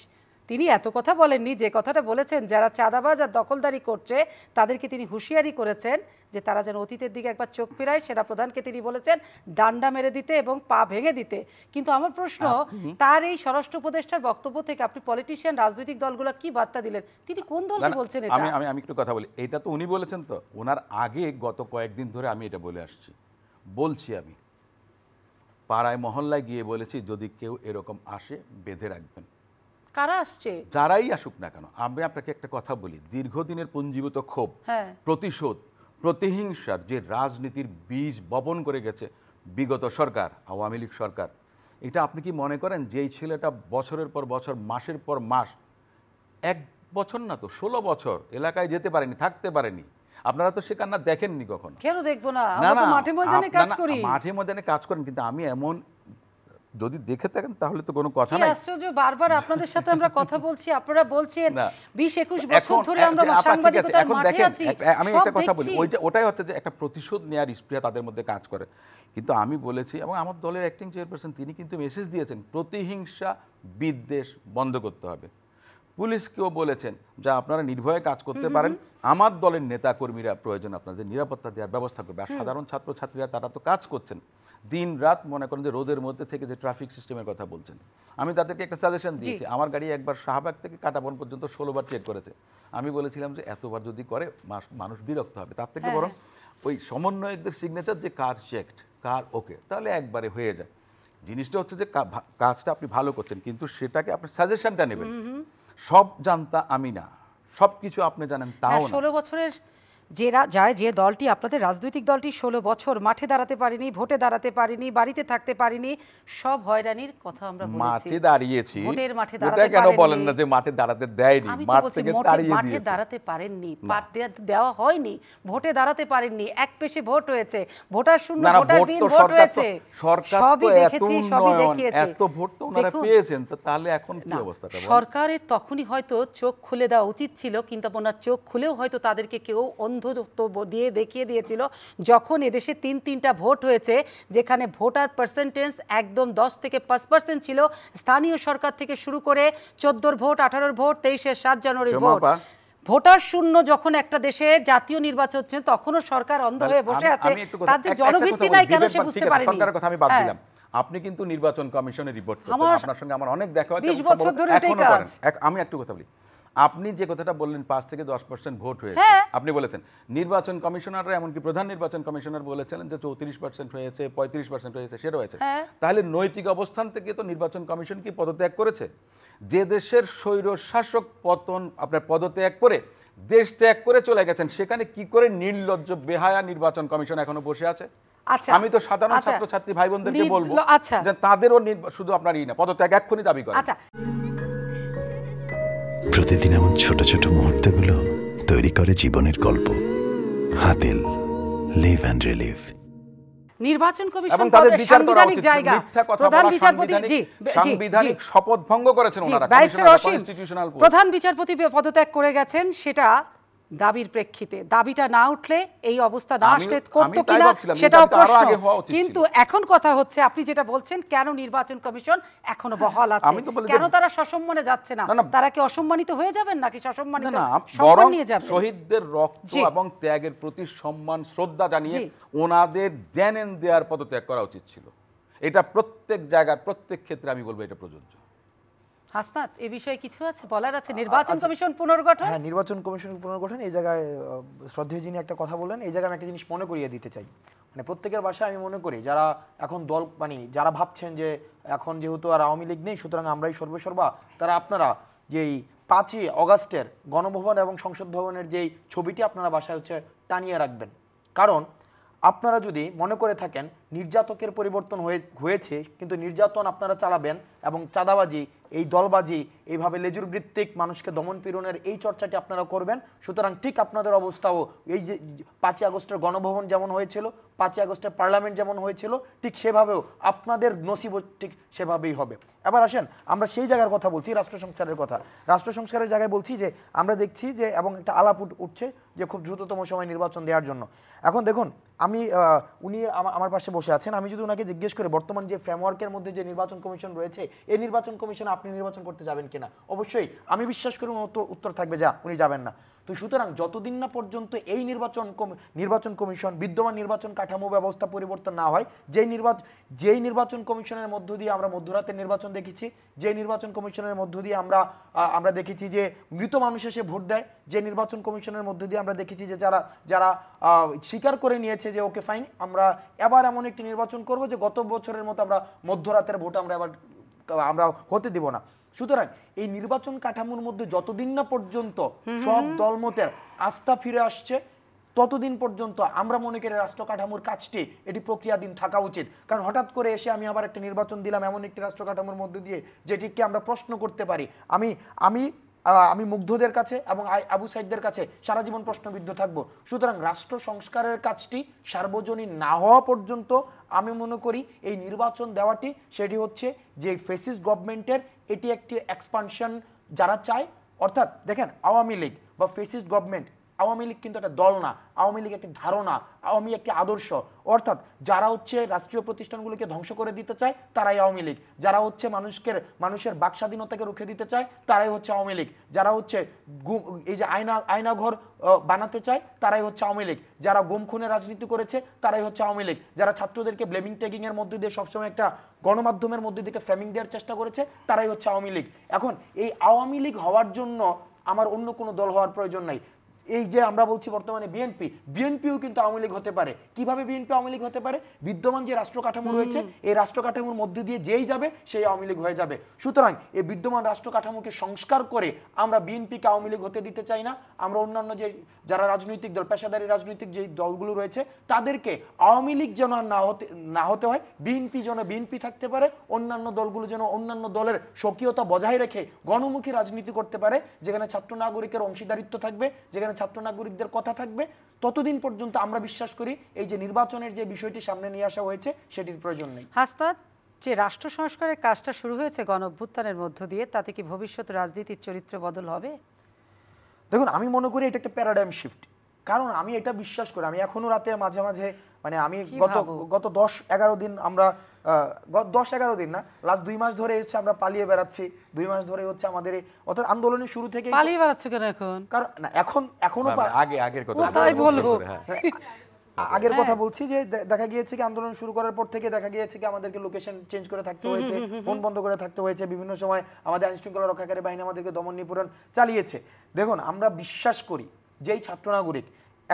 তিনি এত কথা বলেননি যে কথাটা বলেছেন যারা চাঁদাবাজ আর দখলদারি করছে তাদেরকে তিনি হুঁশিয়ারি করেছেন যে তারা যেন অতীতের দিকে একবার চোখ ফেরায় সেনা প্রধানকে তিনি বলেছেন ডান্ডা মেরে দিতে এবং পা ভেঙে দিতে কিন্তু আমার প্রশ্ন তার এই স্বরাষ্ট্র উপদেষ্টার বক্তব্য থেকে আপনি পলিটিশিয়ান রাজনৈতিক দলগুলো কি বার্তা দিলেন তিনি কোন দলকে বলছেন আমি আমি একটু কথা বলি এটা তো উনি বলেছেন তো ওনার আগে গত কয়েকদিন ধরে আমি এটা বলে আসছি বলছি আমি পাড়ায় মহল্লায় গিয়ে বলেছি যদি কেউ এরকম আসে বেঁধে রাখবেন কারা আসছে যারাই আসুক না কেন আমি আপনাকে একটা কথা বলি দীর্ঘদিনের পুঞ্জীভূত ক্ষোভ হ্যাঁ। প্রতিশোধ প্রতিহিংসার যে রাজনীতির বীজ বপন করে গেছে বিগত সরকার আওয়ামী লীগ সরকার এটা আপনি কি মনে করেন যেই ছেলেটা বছরের পর বছর মাসের পর মাস এক বছর না তো ষোলো বছর এলাকায় যেতে পারেনি থাকতে পারেনি আপনারা তো সে কান্না দেখেননি কখন কেন দেখবো না মাঠে ময়দানে কাজ করি মাঠে ময়দানে কাজ করেন কিন্তু আমি এমন যদি দেখে থাকেন তাহলে তো কোনো কথা নাই আশ্চর্য বারবার আপনাদের সাথে আমরা কথা বলছি আপনারা বলছেন 20 21 বছর ধরে আমরা সাংবাদিকতার মাঠে আছি আমি একটা কথা বলি ওই যে ওটাই হচ্ছে যে একটা প্রতিশোধ নেয়ার স্পৃহা তাদের মধ্যে কাজ করে কিন্তু আমি বলেছি এবং আমার দলের অ্যাক্টিং চেয়ারপারসন তিনি কিন্তু মেসেজ দিয়েছেন প্রতিহিংসা বিদ্বেষ বন্ধ করতে হবে পুলিশকেও বলেছেন যা আপনারা নির্ভয়ে কাজ করতে পারেন আমার দলের নেতা কর্মীরা প্রয়োজন আপনাদের নিরাপত্তা দেওয়ার ব্যবস্থা করবে আর সাধারণ ছাত্রছাত্রীরা তারা তো কাজ করছেন দিন রাত মনে করেন যে রোদের মধ্যে থেকে যে ট্রাফিক সিস্টেমের কথা বলছেন আমি তাদেরকে একটা সাজেশন দিয়েছি আমার গাড়ি একবার শাহবাগ থেকে কাটাবন পর্যন্ত ষোলোবার চেক করেছে আমি বলেছিলাম যে এতবার যদি করে মানুষ বিরক্ত হবে তার থেকে হ্যাঁ। বরং ওই সমন্বয়কদের সিগনেচার যে কার চেকড কার ওকে তাহলে একবারে হয়ে যায় জিনিসটা হচ্ছে যে কাজটা আপনি ভালো করছেন কিন্তু সেটাকে আপনি সাজেশনটা নেবেন সব জানতা আমি না সবকিছু আপনি জানেন তাও হ্যাঁ, ষোলো বছরের যে যায় যে দলটি আপনাদের রাজনৈতিক দলটি ষোলো বছর মাঠে দাঁড়াতে পারিনি ভোটে দাঁড়াতে পারিনি বাড়িতে থাকতে পারিনি সব হয়রানির কথা আমরা মাঠে দাঁড়িয়েছি মাঠে দাঁড়াতে কেন বলেন না যে মাঠে দাঁড়াতে দেয়নি মাঠে দাঁড়াতে পারেননি দেওয়া হয়নি ভোটে দাঁড়াতে পারেননি এক পেশে ভোট হয়েছে ভোটার শূন্য ভোটার বিল ভোট হয়েছে সরকার সবই দেখেছি সবই দেখিয়েছে এত ভোট তো ওনারা পেয়েছেন তাহলে এখন কি অবস্থাটা সরকারের তখনই হয়তো চোখ খুলে দেওয়া উচিত ছিল কিন্তু ওনার চোখ খুলেও হয়তো তাদেরকে কেউ অন্য বন্ধুত্ব দিয়ে দেখিয়ে দিয়েছিল যখন এদেশে তিন তিনটা ভোট হয়েছে যেখানে ভোটার পার্সেন্টেজ একদম দশ থেকে পাঁচ পার্সেন্ট ছিল স্থানীয় সরকার থেকে শুরু করে চোদ্দোর ভোট আঠারোর ভোট তেইশের সাত জানুয়ারির ভোট ভোটার শূন্য যখন একটা দেশে জাতীয় নির্বাচন হচ্ছে তখনও সরকার অন্ধ হয়ে বসে আছে তার যে জনভিত্তি নাই কেন সে বুঝতে পারেনি হ্যাঁ। আপনি কিন্তু নির্বাচন কমিশনের রিপোর্ট আপনার সঙ্গে আমার অনেক দেখা হয়েছে আমি একটু কথা বলি আপনি যে কথাটা বললেন পাঁচ থেকে দশ পার্সেন্ট ভোট হয়েছে হ্যাঁ। আপনি বলেছেন নির্বাচন কমিশনাররা এমনকি প্রধান নির্বাচন কমিশনার বলেছিলেন যে চৌত্রিশ পার্সেন্ট হয়েছে পঁয়ত্রিশ পার্সেন্ট হয়েছে সেটা হয়েছে হ্যাঁ। তাহলে নৈতিক অবস্থান থেকে তো নির্বাচন কমিশন কি পদত্যাগ করেছে যে দেশের স্বৈর শাসক পতন আপনার পদত্যাগ করে দেশ ত্যাগ করে চলে গেছেন সেখানে কি করে নির্লজ্জ বেহায়া নির্বাচন কমিশন এখনো বসে আছে আচ্ছা। আমি তো সাধারণ আচ্ছা। ছাত্র ছাত্রী ভাই বোনদেরকে বলবো আচ্ছা। যে তাদেরও শুধু আপনার ই না পদত্যাগ এক্ষুনি দাবি করে আচ্ছা প্রতিদিন এমন ছোট ছোট মুহূর্তগুলো তৈরি করে জীবনের গল্প হাতিল লিভ অ্যান্ড রিলিভ নির্বাচন কমিশন সাংবিধানিক জায়গা প্রধান বিচারপতি জি সাংবিধানিক শপথ ভঙ্গ করেছেন ওনারা প্রধান বিচারপতি পদত্যাগ করে গেছেন সেটা দাবির প্রেক্ষিতে দাবিটা না উঠলে এই অবস্থা না আসলে করতো কিনা সেটাও প্রশ্ন কিন্তু এখন কথা হচ্ছে আপনি যেটা বলছেন কেন নির্বাচন কমিশন এখনো বহাল আছে কেন তারা সসম্মানে যাচ্ছে না তারা কি অসম্মানিত হয়ে যাবেন নাকি সসম্মানিত সম্মান নিয়ে যাবেন শহীদদের রক্ত এবং ত্যাগের প্রতি সম্মান শ্রদ্ধা জানিয়ে ওনাদের দেনেন দেয়ার পদত্যাগ করা উচিত ছিল এটা প্রত্যেক জায়গার প্রত্যেক ক্ষেত্রে আমি বলবো এটা প্রযোজ্য হাসনাত এ বিষয়ে কিছু আছে বলার আছে নির্বাচন কমিশন পুনর্গঠন হ্যাঁ নির্বাচন কমিশন পুনর্গঠন এই জায়গায় শ্রদ্ধেয় যিনি একটা কথা বললেন এই জায়গায় আমি একটা জিনিস মনে করিয়ে দিতে চাই মানে প্রত্যেকের বাসায় আমি মনে করি যারা এখন দল মানে যারা ভাবছেন যে এখন যেহেতু আর আওয়ামী লীগ নেই সুতরাং আমরাই সর্বসর্বা তারা আপনারা যেই পাঁচই অগাস্টের গণভবন এবং সংসদ ভবনের যেই ছবিটি আপনারা বাসায় হচ্ছে টানিয়ে রাখবেন কারণ আপনারা যদি মনে করে থাকেন নির্যাতকের পরিবর্তন হয়েছে কিন্তু নির্যাতন আপনারা চালাবেন এবং চাঁদাবাজি এই দলবাজি এইভাবে লেজুর ভিত্তিক মানুষকে দমন পীড়নের এই চর্চাটি আপনারা করবেন সুতরাং ঠিক আপনাদের অবস্থাও এই যে পাঁচই আগস্টের গণভবন যেমন হয়েছিল পাঁচই আগস্টের পার্লামেন্ট যেমন হয়েছিল ঠিক সেভাবেও আপনাদের নসিব ঠিক সেভাবেই হবে এবার আসেন আমরা সেই জায়গার কথা বলছি রাষ্ট্র সংস্কারের কথা রাষ্ট্র সংস্কারের জায়গায় বলছি যে আমরা দেখছি যে এবং একটা আলাপ উঠছে যে খুব দ্রুততম সময় নির্বাচন দেওয়ার জন্য এখন দেখুন আমি উনি আমার পাশে বসে আছেন আমি যদি ওনাকে জিজ্ঞেস করি বর্তমান যে ফ্রেমওয়ার্কের মধ্যে যে নির্বাচন কমিশন রয়েছে এই নির্বাচন কমিশনে আপনি নির্বাচন করতে যাবেন কিনা অবশ্যই আমি বিশ্বাস করি উত্তর থাকবে যা উনি যাবেন না তো সুতরাং যতদিন না পর্যন্ত এই নির্বাচন নির্বাচন কমিশন বিদ্যমান নির্বাচন কাঠামো ব্যবস্থা পরিবর্তন না হয় যেই নির্বাচন যেই নির্বাচন কমিশনের মধ্য দিয়ে আমরা মধ্যরাতের নির্বাচন দেখেছি যে নির্বাচন কমিশনের মধ্য দিয়ে আমরা আমরা দেখেছি যে মৃত মানুষ এসে ভোট দেয় যে নির্বাচন কমিশনের মধ্য দিয়ে আমরা দেখেছি যে যারা যারা স্বীকার করে নিয়েছে যে ওকে ফাইন আমরা এবার এমন একটি নির্বাচন করব যে গত বছরের মতো আমরা মধ্যরাতের ভোট আমরা এবার আমরা হতে দিব না সুতরাং এই নির্বাচন কাঠামোর মধ্যে যতদিন না পর্যন্ত সব দলমতের আস্থা ফিরে আসছে ততদিন পর্যন্ত আমরা মনে করি রাষ্ট্র কাঠামোর কাজটি এটি প্রক্রিয়াধীন থাকা উচিত কারণ হঠাৎ করে এসে আমি আবার একটা নির্বাচন দিলাম এমন একটি রাষ্ট্র কাঠামোর মধ্যে দিয়ে যেটিকে আমরা প্রশ্ন করতে পারি আমি আমি আমি মুগ্ধদের কাছে এবং আবু সাইদদের কাছে সারা জীবন প্রশ্নবিদ্ধ থাকব সুতরাং রাষ্ট্র সংস্কারের কাজটি সার্বজনীন না হওয়া পর্যন্ত আমি মনে করি এই নির্বাচন দেওয়াটি সেটি হচ্ছে যে ফেসিস গভর্নমেন্টের এটি একটি এক্সপানশন যারা চায় অর্থাৎ দেখেন আওয়ামী লীগ বা ফেসিস্ট গভর্নমেন্ট আওয়ামী লীগ কিন্তু একটা দল না আওয়ামী লীগ একটি ধারণা আওয়ামী একটি আদর্শ অর্থাৎ যারা হচ্ছে রাষ্ট্রীয় প্রতিষ্ঠানগুলোকে ধ্বংস করে দিতে চায় তারাই আওয়ামী লীগ যারা হচ্ছে মানুষকে মানুষের বাক স্বাধীনতাকে রুখে দিতে চায় তারাই হচ্ছে আওয়ামী লীগ যারা হচ্ছে এই যে আয়না আয়নাঘর বানাতে চায় তারাই হচ্ছে আওয়ামী লীগ যারা গুম খুনে রাজনীতি করেছে তারাই হচ্ছে আওয়ামী লীগ যারা ছাত্রদেরকে ব্লেমিং টেকিং এর মধ্যে দিয়ে সবসময় একটা গণমাধ্যমের মধ্যে দিয়ে ফ্রেমিং দেওয়ার চেষ্টা করেছে তারাই হচ্ছে আওয়ামী লীগ এখন এই আওয়ামী লীগ হওয়ার জন্য আমার অন্য কোনো দল হওয়ার প্রয়োজন নাই এই যে আমরা বলছি বর্তমানে বিএনপি বিএনপিও কিন্তু আওয়ামী লীগ হতে পারে কিভাবে বিএনপি আওয়ামী লীগ হতে পারে বিদ্যমান যে রাষ্ট্র কাঠামো রয়েছে এই রাষ্ট্র কাঠামোর মধ্যে দিয়ে যেই যাবে সেই আওয়ামী লীগ হয়ে যাবে সুতরাং এই বিদ্যমান রাষ্ট্র কাঠামোকে সংস্কার করে আমরা বিএনপিকে আওয়ামী লীগ হতে দিতে চাই না আমরা অন্যান্য যে যারা রাজনৈতিক দল পেশাদারী রাজনৈতিক যে দলগুলো রয়েছে তাদেরকে আওয়ামী লীগ যেন না হতে না হতে হয় বিএনপি যেন বিএনপি থাকতে পারে অন্যান্য দলগুলো যেন অন্যান্য দলের স্বকীয়তা বজায় রেখে গণমুখী রাজনীতি করতে পারে যেখানে ছাত্র নাগরিকের অংশীদারিত্ব থাকবে যেখানে ছাত্র নাগরিকদের কথা থাকবে ততদিন পর্যন্ত আমরা বিশ্বাস করি এই যে নির্বাচনের যে বিষয়টি সামনে নিয়ে আসা হয়েছে সেটির প্রয়োজন নেই হাসনাত যে রাষ্ট্র সংস্কারের কাজটা শুরু হয়েছে গণ অভ্যুত্থানের মধ্য দিয়ে তাতে কি ভবিষ্যৎ রাজনীতির চরিত্র বদল হবে দেখুন আমি মনে করি এটা একটা প্যারাডাইম শিফট কারণ আমি এটা বিশ্বাস করি আমি এখনো রাতে মাঝে মাঝে মানে আমি গত গত দশ এগারো দিন আমরা দশ এগারো দিন না লাস্ট দুই মাস ধরে হচ্ছে আমরা পালিয়ে বেড়াচ্ছি দুই মাস ধরে হচ্ছে আমাদের অর্থাৎ আন্দোলনের শুরু থেকে পালিয়ে বেড়াচ্ছে কেন এখন কারণ না এখন এখনো আগে আগের কথা তাই বলবো হ্যাঁ। আগের কথা হ্যাঁ। বলছি যে দেখা গিয়েছে কি আন্দোলন শুরু করার পর থেকে দেখা গিয়েছে কি আমাদেরকে লোকেশন চেঞ্জ করে থাকতে হয়েছে ফোন বন্ধ করে থাকতে হয়েছে বিভিন্ন সময় আমাদের আইন শৃঙ্খলা রক্ষাকারী বাহিনী আমাদেরকে দমন নিপূরণ চালিয়েছে দেখুন আমরা বিশ্বাস করি যেই ছাত্র নাগরিক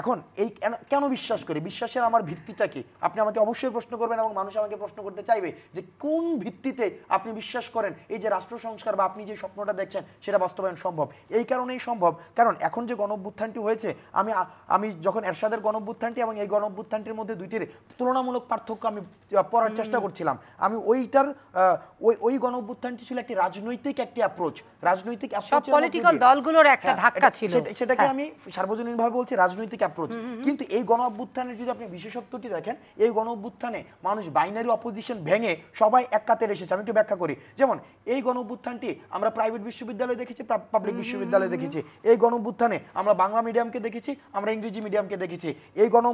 এখন এই কেন বিশ্বাস করি বিশ্বাসের আমার ভিত্তিটা কি আপনি আমাকে অবশ্যই প্রশ্ন করবেন এবং মানুষ আমাকে প্রশ্ন করতে চাইবে যে কোন ভিত্তিতে আপনি বিশ্বাস করেন এই যে রাষ্ট্র সংস্কার বা আপনি যে স্বপ্নটা দেখছেন সেটা বাস্তবায়ন সম্ভব এই কারণেই সম্ভব কারণ এখন যে গণভ্যুত্থানটি হয়েছে আমি আমি যখন এরশাদের গণভ্যুত্থানটি এবং এই গণভ্যুত্থানটির মধ্যে দুইটির তুলনামূলক পার্থক্য আমি পড়ার চেষ্টা করছিলাম আমি ওইটার ওই ওই গণভ্যুত্থানটি ছিল একটি রাজনৈতিক একটি অ্যাপ্রোচ রাজনৈতিক দলগুলোর একটা হ্যাঁ, ধাক্কা ছিল সেটাকে হ্যাঁ। আমি সার্বজনীনভাবে বলছি রাজনৈতিক অ্যাপ্রোচ কিন্তু এই গণ অভ্যুত্থানের যদি আপনি বিশেষত্বটি দেখেন এই গণ অভ্যুত্থানে মানুষ বাইনারি অপোজিশন ভেঙে সবাই এক কাতের এসেছে আমি একটু ব্যাখ্যা করি যেমন এই গণ অভ্যুত্থানটি আমরা প্রাইভেট বিশ্ববিদ্যালয়ে দেখেছি পাবলিক বিশ্ববিদ্যালয়ে দেখেছি এই গণ অভ্যুত্থানে আমরা বাংলা মিডিয়ামকে দেখেছি আমরা ইংরেজি মিডিয়ামকে দেখেছি এই গণ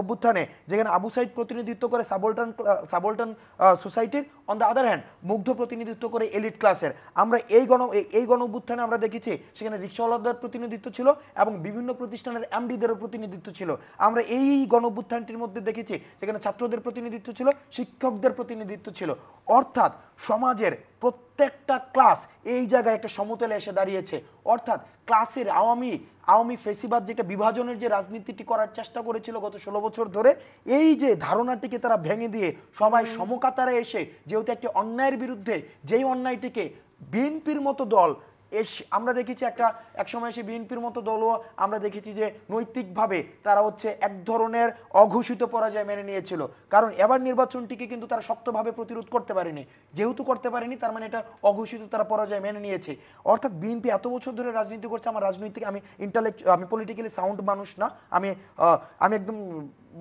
অভ্যুত্থানে যেখানে আবু সাইদ প্রতিনিধিত্ব করে সাবলটান সাবলটান সোসাইটির অন দ্য আদার হ্যান্ড মুগ্ধ প্রতিনিধিত্ব করে এলিট ক্লাসের আমরা এই গণ এই গণ অভ্যুত্থানে আমরা দেখেছি সেখানে রিক্সাওয়ালাদের প্রতিনিধিত্ব ছিল এবং বিভিন্ন প্রতিষ্ঠানের এমডিদেরও প্রতিনিধিত্ব ছিল আমরা এই গণভ্যুত্থানটির মধ্যে দেখেছি সেখানে ছাত্রদের প্রতিনিধিত্ব ছিল শিক্ষকদের প্রতিনিধিত্ব ছিল অর্থাৎ সমাজের প্রত্যেকটা ক্লাস এই জায়গায় একটা সমতলে এসে দাঁড়িয়েছে অর্থাৎ ক্লাসের আওয়ামী আওয়ামী ফেসিবাদ যেটা বিভাজনের যে রাজনীতিটি করার চেষ্টা করেছিল গত ষোলো বছর ধরে এই যে ধারণাটিকে তারা ভেঙে দিয়ে সবাই সমকাতারে এসে যেহেতু একটি অন্যায়ের বিরুদ্ধে যেই অন্যায়টিকে বিএনপির মতো দল আমরা দেখেছি একটা একসময় এসে বিএনপির মতো দলও আমরা দেখেছি যে নৈতিকভাবে তারা হচ্ছে এক ধরনের অঘোষিত পরাজয় মেনে নিয়েছিল কারণ এবার নির্বাচনটিকে কিন্তু তারা শক্তভাবে প্রতিরোধ করতে পারেনি যেহেতু করতে পারেনি তার মানে এটা অঘোষিত তারা পরাজয় মেনে নিয়েছে অর্থাৎ বিএনপি এত বছর ধরে রাজনীতি করছে আমার রাজনৈতিক আমি ইন্টালেকচু আমি পলিটিক্যালি সাউন্ড মানুষ না আমি আমি একদম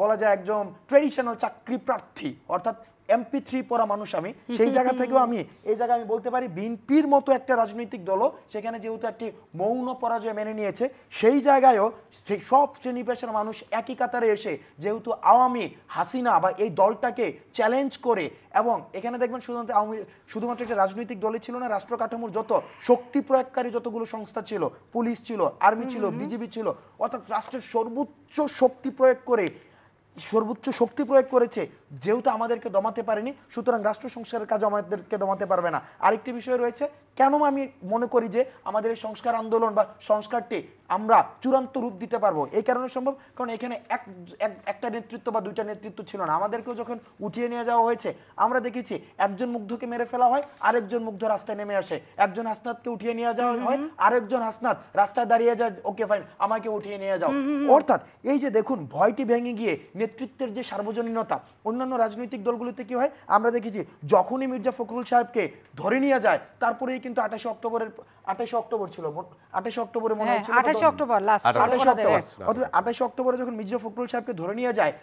বলা যায় একজন ট্রেডিশনাল চাকরি প্রার্থী অর্থাৎ এমপি থ্রি পড়া মানুষ আমি সেই জায়গা থেকেও আমি এই জায়গায় আমি বলতে পারি বিএনপির মতো একটা রাজনৈতিক দলও সেখানে যেহেতু একটি মৌন পরাজয় মেনে নিয়েছে সেই জায়গায়ও সব শ্রেণী পেশার মানুষ একই কাতারে এসে যেহেতু আওয়ামী হাসিনা বা এই দলটাকে চ্যালেঞ্জ করে এবং এখানে দেখবেন শুধুমাত্র আওয়ামী শুধুমাত্র একটা রাজনৈতিক দলই ছিল না রাষ্ট্র কাঠামোর যত শক্তি প্রয়োগকারী যতগুলো সংস্থা ছিল পুলিশ ছিল আর্মি ছিল বিজেপি ছিল অর্থাৎ রাষ্ট্রের সর্বোচ্চ শক্তি প্রয়োগ করে সর্বোচ্চ শক্তি প্রয়োগ করেছে যেহেতু আমাদেরকে দমাতে পারেনি সুতরাং রাষ্ট্র সংস্কারের কাজ আমাদেরকে দমাতে পারবে না আরেকটি বিষয় রয়েছে কেন আমি মনে করি যে আমাদের এই সংস্কার আন্দোলন বা সংস্কারটি আমরা চূড়ান্ত রূপ দিতে পারবো এই কারণে সম্ভব কারণ এখানে এক একটা নেতৃত্ব বা দুইটা নেতৃত্ব ছিল না আমাদেরকেও যখন উঠিয়ে নিয়ে যাওয়া হয়েছে আমরা দেখেছি একজন মুগ্ধকে মেরে ফেলা হয় আরেকজন মুগ্ধ রাস্তায় নেমে আসে একজন হাসনাতকে উঠিয়ে নিয়ে যাওয়া হয় আরেকজন হাসনাত রাস্তায় দাঁড়িয়ে যায় ওকে ফাইন আমাকে উঠিয়ে নিয়ে যাও অর্থাৎ এই যে দেখুন ভয়টি ভেঙে গিয়ে নেতৃত্বের যে সার্বজনীনতা অন্যান্য রাজনৈতিক দলগুলোতে কি হয় আমরা দেখেছি যখনই মির্জা ফখরুল সাহেবকে ধরে নিয়ে যায় তারপরেই কিন্তু আঠাশে অক্টোবরের আঠাশে অক্টোবর ছিল আঠাশে অক্টোবরে মনে হয় হ্যাঁ, অক্টোবর আঠাশে অক্টোবর অর্থাৎ আঠাশে অক্টোবরে যখন মির্জা ফখরুল সাহেবকে ধরে নিয়ে যায়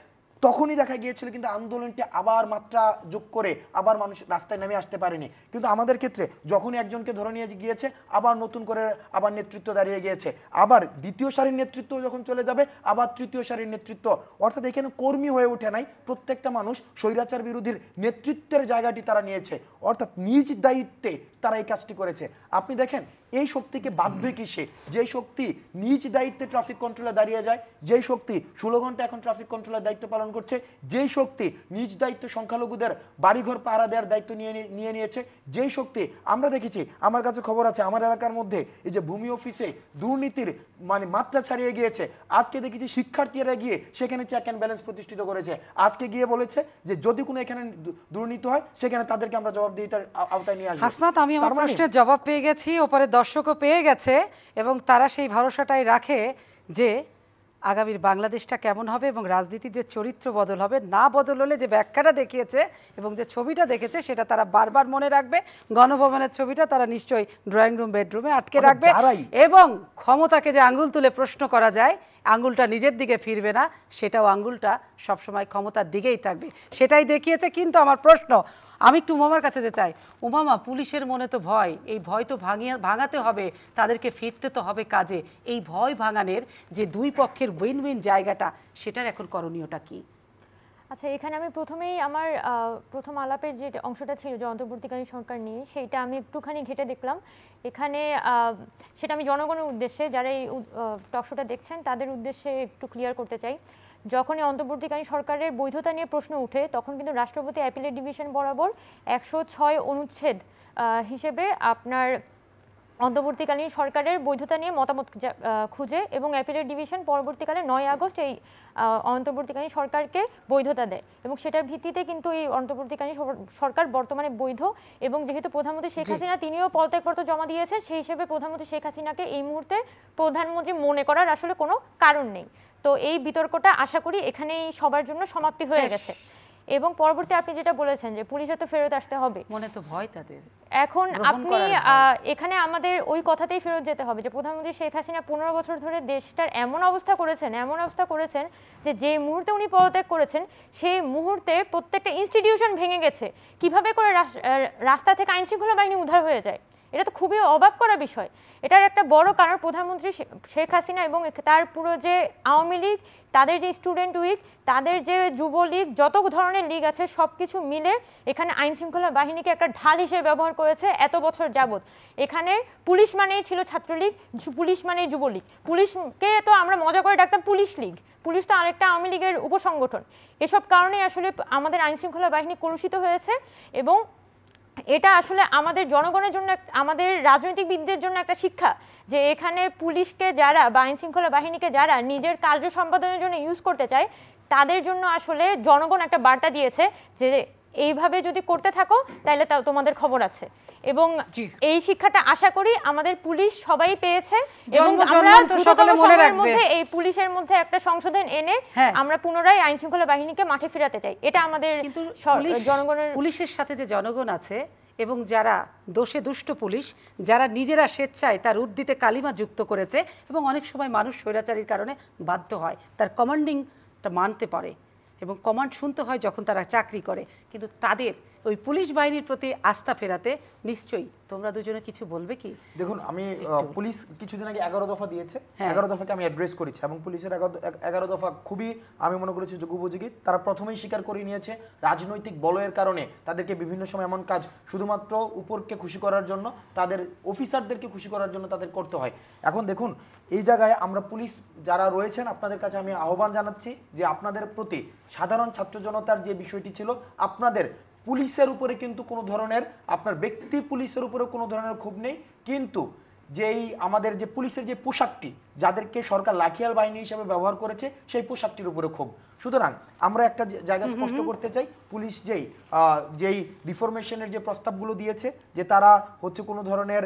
তখনই দেখা গিয়েছিল কিন্তু আন্দোলনটি আবার মাত্রা যোগ করে আবার মানুষ রাস্তায় নামে আসতে পারেনি কিন্তু আমাদের ক্ষেত্রে যখনই একজনকে ধরে নিয়ে গিয়েছে আবার নতুন করে আবার নেতৃত্ব দাঁড়িয়ে গিয়েছে আবার দ্বিতীয় সারির নেতৃত্ব যখন চলে যাবে আবার তৃতীয় সারির নেতৃত্ব অর্থাৎ এখানে কর্মী হয়ে ওঠে নাই প্রত্যেকটা মানুষ স্বৈরাচার বিরোধীর নেতৃত্বের জায়গাটি তারা নিয়েছে অর্থাৎ নিজ দায়িত্বে তারা এই কাজটি করেছে আপনি দেখেন এই শক্তিকে বাধ্যই কিসে যে শক্তি নিজ দায়িত্বে ট্রাফিক কন্ট্রোলার দাঁড়িয়ে যায় যে শক্তি ষোলো ঘন্টা এখন ট্রাফিক কন্ট্রোলার দায়িত্ব পালন করছে যে শক্তি নিজ দায়িত্ব সংখ্যালঘুদের বাড়িঘর পাহারা দেওয়ার দায়িত্ব নিয়ে নিয়ে নিয়েছে যেই শক্তি আমরা দেখেছি আমার কাছে খবর আছে আমার এলাকার মধ্যে এই যে ভূমি অফিসে দুর্নীতির মানে মাত্রা ছাড়িয়ে গিয়েছে আজকে দেখেছি শিক্ষার্থীরা গিয়ে সেখানে চেক অ্যান্ড ব্যালেন্স প্রতিষ্ঠিত করেছে আজকে গিয়ে বলেছে যে যদি কোনো এখানে দুর্নীতি হয় সেখানে তাদেরকে আমরা জবাবদিহিতার আওতায় নিয়ে আসবো আমি আমার মানে প্রশ্নের জবাব পেয়ে গেছি ওপরে দর্শকও পেয়ে গেছে এবং তারা সেই ভরসাটাই রাখে যে আগামীর বাংলাদেশটা কেমন হবে এবং রাজনীতির যে চরিত্র বদল হবে না বদল হলে যে ব্যাখ্যাটা দেখিয়েছে এবং যে ছবিটা দেখেছে সেটা তারা বারবার মনে রাখবে গণভবনের ছবিটা তারা নিশ্চয়ই ড্রয়িং রুম বেডরুমে আটকে রাখবে এবং ক্ষমতাকে যে আঙ্গুল তুলে প্রশ্ন করা যায় আঙ্গুলটা নিজের দিকে ফিরবে না সেটাও আঙ্গুলটা সবসময় ক্ষমতার দিকেই থাকবে সেটাই দেখিয়েছে কিন্তু আমার প্রশ্ন আমি একটু উমামার কাছে যে চাই উমামা পুলিশের মনে তো ভয় এই ভয় তো ভাঙিয়া ভাঙাতে হবে তাদেরকে ফিরতে তো হবে কাজে এই ভয় ভাঙানের যে দুই পক্ষের উইন উইন জায়গাটা সেটার এখন করণীয়টা কী আচ্ছা এখানে আমি প্রথমেই আমার প্রথম আলাপের যে অংশটা ছিল যে অন্তর্বর্তীকালীন সরকার নিয়ে সেইটা আমি একটুখানি ঘেটে দেখলাম এখানে সেটা আমি জনগণের উদ্দেশ্যে যারা এই টকশোটা দেখছেন তাদের উদ্দেশ্যে একটু ক্লিয়ার করতে চাই যখন এই অন্তর্বর্তীকালীন সরকারের বৈধতা নিয়ে প্রশ্ন উঠে তখন কিন্তু রাষ্ট্রপতি অ্যাপিলেট ডিভিশন বরাবর একশো ছয় অনুচ্ছেদ হিসেবে আপনার অন্তর্বর্তীকালীন সরকারের বৈধতা নিয়ে মতামত খুঁজে এবং অ্যাপিলেট ডিভিশন পরবর্তীকালে নয় আগস্ট এই অন্তর্বর্তীকালীন সরকারকে বৈধতা দেয় এবং সেটার ভিত্তিতে কিন্তু এই অন্তর্বর্তীকালীন সরকার বর্তমানে বৈধ এবং যেহেতু প্রধানমন্ত্রী শেখ হাসিনা তিনিও পদত্যাগপত্র জমা দিয়েছেন সেই হিসেবে প্রধানমন্ত্রী শেখ হাসিনাকে এই মুহূর্তে প্রধানমন্ত্রী মনে করার আসলে কোনো কারণ নেই তো এই বিতর্কটা আশা করি এখানেই সবার জন্য সমাপ্তি হয়ে গেছে এবং পরবর্তী আপনি যেটা বলেছেন যে পুলিশে তো ফেরত আসতে হবে মনে তো ভয় তাদের এখন আপনি এখানে আমাদের ওই কথাতেই ফেরত যেতে হবে যে প্রধানমন্ত্রী শেখ হাসিনা পনেরো বছর ধরে দেশটার এমন অবস্থা করেছেন এমন অবস্থা করেছেন যে যে মুহূর্তে উনি পদত্যাগ করেছেন সেই মুহূর্তে প্রত্যেকটা ইনস্টিটিউশন ভেঙে গেছে কিভাবে করে রাস্তা থেকে আইনশৃঙ্খলা বাহিনী উদ্ধার হয়ে যায় এটা তো খুবই অবাক করা বিষয় এটার একটা বড় কারণ প্রধানমন্ত্রী শেখ হাসিনা এবং তার পুরো যে আওয়ামী লীগ তাদের যে স্টুডেন্ট উইক তাদের যে যুবলীগ যত ধরনের লীগ আছে সব কিছু মিলে এখানে আইন শৃঙ্খলা বাহিনীকে একটা ঢাল হিসেবে ব্যবহার করেছে এত বছর যাবৎ এখানে পুলিশ মানেই ছিল ছাত্রলীগ পুলিশ মানেই যুবলীগ পুলিশকে তো আমরা মজা করে ডাকতাম পুলিশ লীগ পুলিশ তো আরেকটা আওয়ামী লীগের উপসংগঠন এসব কারণে আসলে আমাদের আইনশৃঙ্খলা বাহিনী কলুষিত হয়েছে এবং এটা আসলে আমাদের জনগণের জন্য আমাদের রাজনৈতিক বিদ্যের জন্য একটা শিক্ষা যে এখানে পুলিশকে যারা বা আইন শৃঙ্খলা বাহিনীকে যারা নিজের কার্য সম্পাদনের জন্য ইউজ করতে চায় তাদের জন্য আসলে জনগণ একটা বার্তা দিয়েছে যে এইভাবে যদি করতে থাকো তাহলে তাও তোমাদের খবর আছে এবং এই শিক্ষাটা আশা করি আমাদের পুলিশ সবাই পেয়েছে এবং আমরা সময়ের মধ্যে এই পুলিশের মধ্যে একটা সংশোধন এনে হ্যাঁ। আমরা পুনরায় আইন শৃঙ্খলা বাহিনীকে মাঠে ফেরাতে চাই এটা আমাদের জনগণের পুলিশের সাথে যে জনগণ আছে এবং যারা দোষে দুষ্ট পুলিশ যারা নিজেরা স্বেচ্ছায় তার উর্দিতে কালিমা যুক্ত করেছে এবং অনেক সময় মানুষ স্বৈরাচারীর কারণে বাধ্য হয় তার কমান্ডিংটা মানতে পারে এবং কমান্ড শুনতে হয় যখন তারা চাকরি করে কিন্তু তাদের ওই পুলিশ বাহিনীর প্রতি আস্থা ফেরাতে নিশ্চয়ই তোমরা দুজনে কিছু বলবে কি দেখুন আমি পুলিশ কিছুদিন আগে এগারো দফা দিয়েছে হ্যাঁ। এগারো দফাকে আমি অ্যাড্রেস করেছি এবং পুলিশের এগারো দফা খুবই আমি মনে করেছি যোগ্যোপযোগী তারা প্রথমেই স্বীকার করে নিয়েছে রাজনৈতিক বলয়ের কারণে তাদেরকে বিভিন্ন সময় এমন কাজ শুধুমাত্র উপরকে খুশি করার জন্য তাদের অফিসারদেরকে খুশি করার জন্য তাদের করতে হয় এখন দেখুন এই জায়গায় আমরা পুলিশ যারা রয়েছেন আপনাদের কাছে আমি আহ্বান জানাচ্ছি যে আপনাদের প্রতি সাধারণ ছাত্র জনতার যে বিষয়টি ছিল আপনি আপনাদের পুলিশের উপরে কিন্তু কোনো ধরনের আপনার ব্যক্তি পুলিশের উপরে কোনো ধরনের ক্ষোভ নেই কিন্তু যেই আমাদের যে পুলিশের যে পোশাকটি যাদেরকে সরকার লাঠিয়াল বাহিনী হিসেবে ব্যবহার করেছে সেই পোশাকটির উপরে ক্ষোভ সুতরাং আমরা একটা জায়গা স্পষ্ট করতে চাই পুলিশ যেই যেই রিফরমেশনের যে প্রস্তাবগুলো দিয়েছে যে তারা হচ্ছে কোনো ধরনের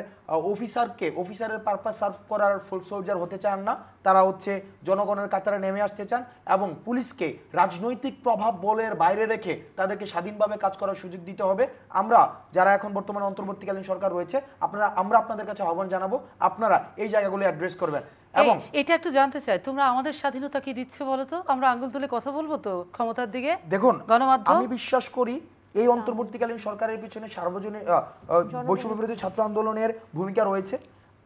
অফিসারকে অফিসারের পারপাস সার্ভ করার ফুল সোলজার হতে চান না তারা হচ্ছে জনগণের কাতারে নেমে আসতে চান এবং পুলিশকে রাজনৈতিক প্রভাব বলের বাইরে রেখে তাদেরকে স্বাধীনভাবে কাজ করার সুযোগ দিতে হবে আমরা যারা এখন বর্তমানে অন্তর্বর্তীকালীন সরকার রয়েছে আপনারা আমরা আপনাদের কাছে আহ্বান জানাবো আপনারা এই জায়গাগুলো অ্যাড্রেস করবেন এবং এটা একটু জানতে চাই তোমরা আমাদের স্বাধীনতা কি দিচ্ছ বলো তো আমরা আঙ্গুল তুলে কথা বলবো তো ক্ষমতার দিকে দেখুন গণমাধ্যম আমি বিশ্বাস করি এই অন্তর্বর্তীকালীন সরকারের পিছনে সার্বজনীন বৈষম্য বিরোধী ছাত্র আন্দোলনের ভূমিকা রয়েছে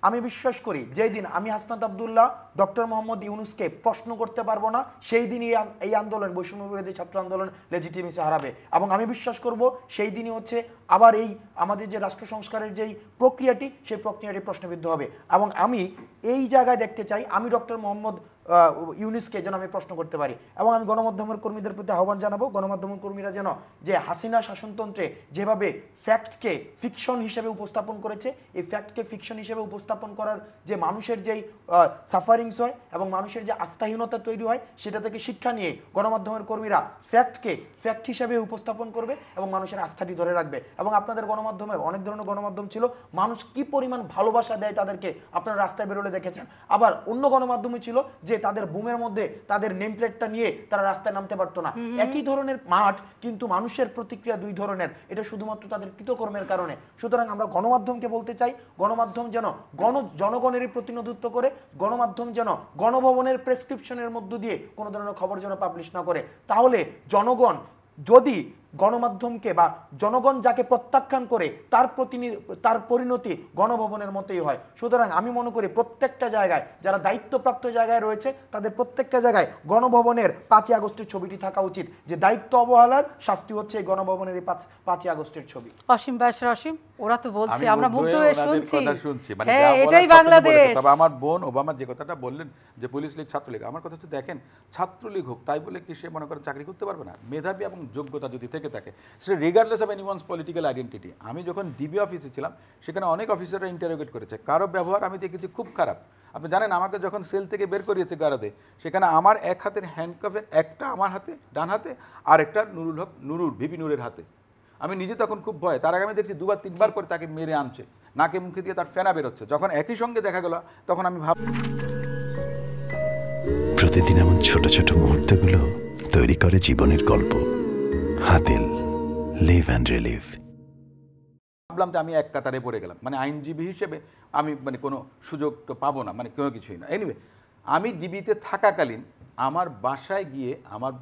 আমি বিশ্বাস করি যেই দিন আমি হাসনাত আবদুল্লাহ ডক্টর মোহাম্মদ ইউনুসকে প্রশ্ন করতে পারবো না সেই দিনই এই আন্দোলন বৈষম্য বিরোধী ছাত্র আন্দোলন লেজিটিমেসি হারাবে এবং আমি বিশ্বাস করব সেই দিনই হচ্ছে আবার এই আমাদের যে রাষ্ট্র সংস্কারের যেই প্রক্রিয়াটি সেই প্রক্রিয়াটি প্রশ্নবিদ্ধ হবে এবং আমি এই জায়গায় দেখতে চাই আমি ডক্টর মোহাম্মদ ইউনিসকে যেন আমি প্রশ্ন করতে পারি এবং আমি গণমাধ্যমের কর্মীদের প্রতি আহ্বান জানাবো গণমাধ্যম কর্মীরা যেন যে হাসিনা শাসনতন্ত্রে যেভাবে ফ্যাক্টকে ফিকশন হিসেবে উপস্থাপন করেছে এই ফ্যাক্টকে ফিকশন হিসেবে উপস্থাপন করার যে মানুষের যেই সাফারিংস হয় এবং মানুষের যে আস্থাহীনতা তৈরি হয় সেটা থেকে শিক্ষা নিয়ে গণমাধ্যমের কর্মীরা ফ্যাক্টকে ফ্যাক্ট হিসেবে উপস্থাপন করবে এবং মানুষের আস্থাটি ধরে রাখবে এবং আপনাদের গণমাধ্যমে অনেক ধরনের গণমাধ্যম ছিল মানুষ কি পরিমাণ ভালোবাসা দেয় তাদেরকে আপনারা রাস্তায় বেরোলে দেখেছেন আবার অন্য গণমাধ্যমে ছিল যে তাদের বুমের মধ্যে তাদের নেম প্লেটটা নিয়ে তারা রাস্তায় নামতে পারতো না একই ধরনের মাঠ কিন্তু মানুষের প্রতিক্রিয়া দুই ধরনের এটা শুধুমাত্র তাদের কৃতকর্মের কারণে সুতরাং আমরা গণমাধ্যমকে বলতে চাই গণমাধ্যম যেন গণ জনগণেরই প্রতিনিধিত্ব করে গণমাধ্যম যেন গণভবনের প্রেসক্রিপশনের মধ্য দিয়ে কোনো ধরনের খবর যেন পাবলিশ না করে তাহলে জনগণ যদি গণমাধ্যমকে বা জনগণ যাকে প্রত্যাখ্যান করে তার প্রতিনিধি তার পরিণতি গণভবনের মতোই হয় সুতরাং আমি মনে করি প্রত্যেকটা জায়গায় যারা দায়িত্বপ্রাপ্ত জায়গায় রয়েছে তাদের প্রত্যেকটা জায়গায় গণভবনের পাঁচই আগস্টের ছবিটি থাকা উচিত যে দায়িত্ব অবহেলার শাস্তি হচ্ছে এই গণভবনের এই পাঁচ পাঁচই আগস্টের ছবি অসীম বাস রসীম ওরা তো বলছে আমরা মুগ্ধ হয়ে শুনছি মানে হ্যাঁ এটাই বাংলাদেশ তবে আমার বোন ওবামা যে কথাটা বললেন যে পুলিশ লীগ ছাত্রলীগ আমার কথা হচ্ছে দেখেন ছাত্রলীগ হোক তাই বলে কি সে মনে করেন চাকরি করতে পারবে না মেধাবী এবং যোগ্যতা যদি থেকে থাকে সেটা regardless of anyone's political identity আমি যখন ডিবি অফিসে ছিলাম সেখানে অনেক অফিসাররা ইন্টারোগেট করেছে কারো ব্যবহার আমি দেখেছি খুব খারাপ আপনি জানেন আমাকে যখন সেল থেকে বের করিয়েছে গারাদে সেখানে আমার এক হাতের হ্যান্ডকাফের একটা আমার হাতে ডান হাতে আর একটা নুরুল হক নুরুর ভিপি নুরের হাতে আমি নিজে তখন খুব ভয় তার আগে আমি দেখছি দুবার তিনবার করে তাকে মেরে আনছে নাকে মুখে দিয়ে তার ফেনা বেরোচ্ছে যখন একই সঙ্গে দেখা গেল তখন আমি ভাব প্রতিদিন এমন ছোট ছোট মুহূর্তগুলো তৈরি করে জীবনের গল্প হাতিল লিভ অ্যান্ড রিলিভ ভাবলাম যে আমি এক কাতারে পড়ে গেলাম মানে আইনজীবী হিসেবে আমি মানে কোনো সুযোগ তো পাবো না মানে কোনো কিছুই না এনিওয়ে আমি ডিবিতে থাকাকালীন আমার বাসায় গিয়ে আমার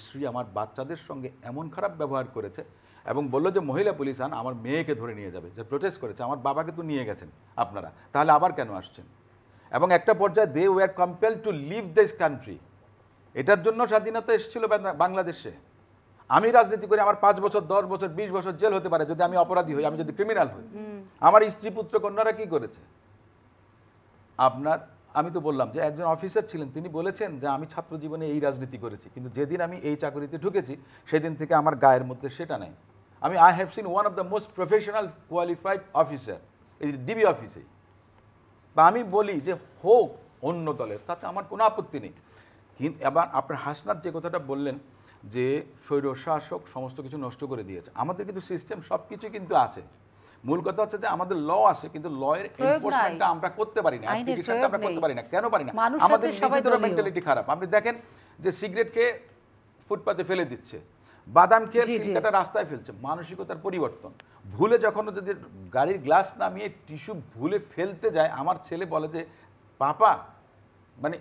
স্ত্রী আমার বাচ্চাদের সঙ্গে এমন খারাপ ব্যবহার করেছে এবং বললো যে মহিলা পুলিশ আন আমার মেয়েকে ধরে নিয়ে যাবে যে প্রোটেস্ট করেছে আমার বাবাকে তো নিয়ে গেছেন আপনারা তাহলে আবার কেন আসছেন এবং একটা পর্যায়ে they were compel to leave this country এটার জন্য স্বাধীনতা এসেছিল বাংলাদেশে আমি রাজনীতি করি আমার পাঁচ বছর দশ বছর বিশ বছর জেল হতে পারে যদি আমি অপরাধী হই আমি যদি ক্রিমিনাল হই আমার স্ত্রী পুত্র কন্যারা কি করেছে আপনার আমি তো বললাম যে একজন অফিসার ছিলেন তিনি বলেছেন যে আমি ছাত্র জীবনে এই রাজনীতি করেছি কিন্তু যেদিন আমি এই চাকরিতে ঢুকেছি সেদিন থেকে আমার গায়ের মধ্যে সেটা নেই আমি I have seen one of the most professional qualified officer এই ডিবি অফিসে বা আমি বলি যে হোক অন্য দলের তাতে আমার কোনো আপত্তি নেই কিন্তু এবার আপনার হাসনাথ যে কথাটা বললেন যে স্বৈরশাসক সমস্ত কিছু নষ্ট করে দিয়েছে আমাদের কিন্তু সিস্টেম সব কিছু কিন্তু আছে মূল কথা হচ্ছে যে আমাদের ল আছে কিন্তু ল এর এনফোর্সমেন্টটা আমরা করতে পারি না অ্যাপ্লিকেশনটা আমরা করতে পারি না কেন পারি না আমাদের নিজেদের মেন্টালিটি খারাপ আপনি দেখেন যে সিগারেটকে ফুটপাতে ফেলে দিচ্ছে খেয়ে সিগারেটটা রাস্তায় ফেলছে মানসিকতার পরিবর্তন ভুলে যখন যদি গাড়ির গ্লাস নামিয়ে টিস্যু ভুলে ফেলতে যায় আমার ছেলে বলে যে পাপা মানে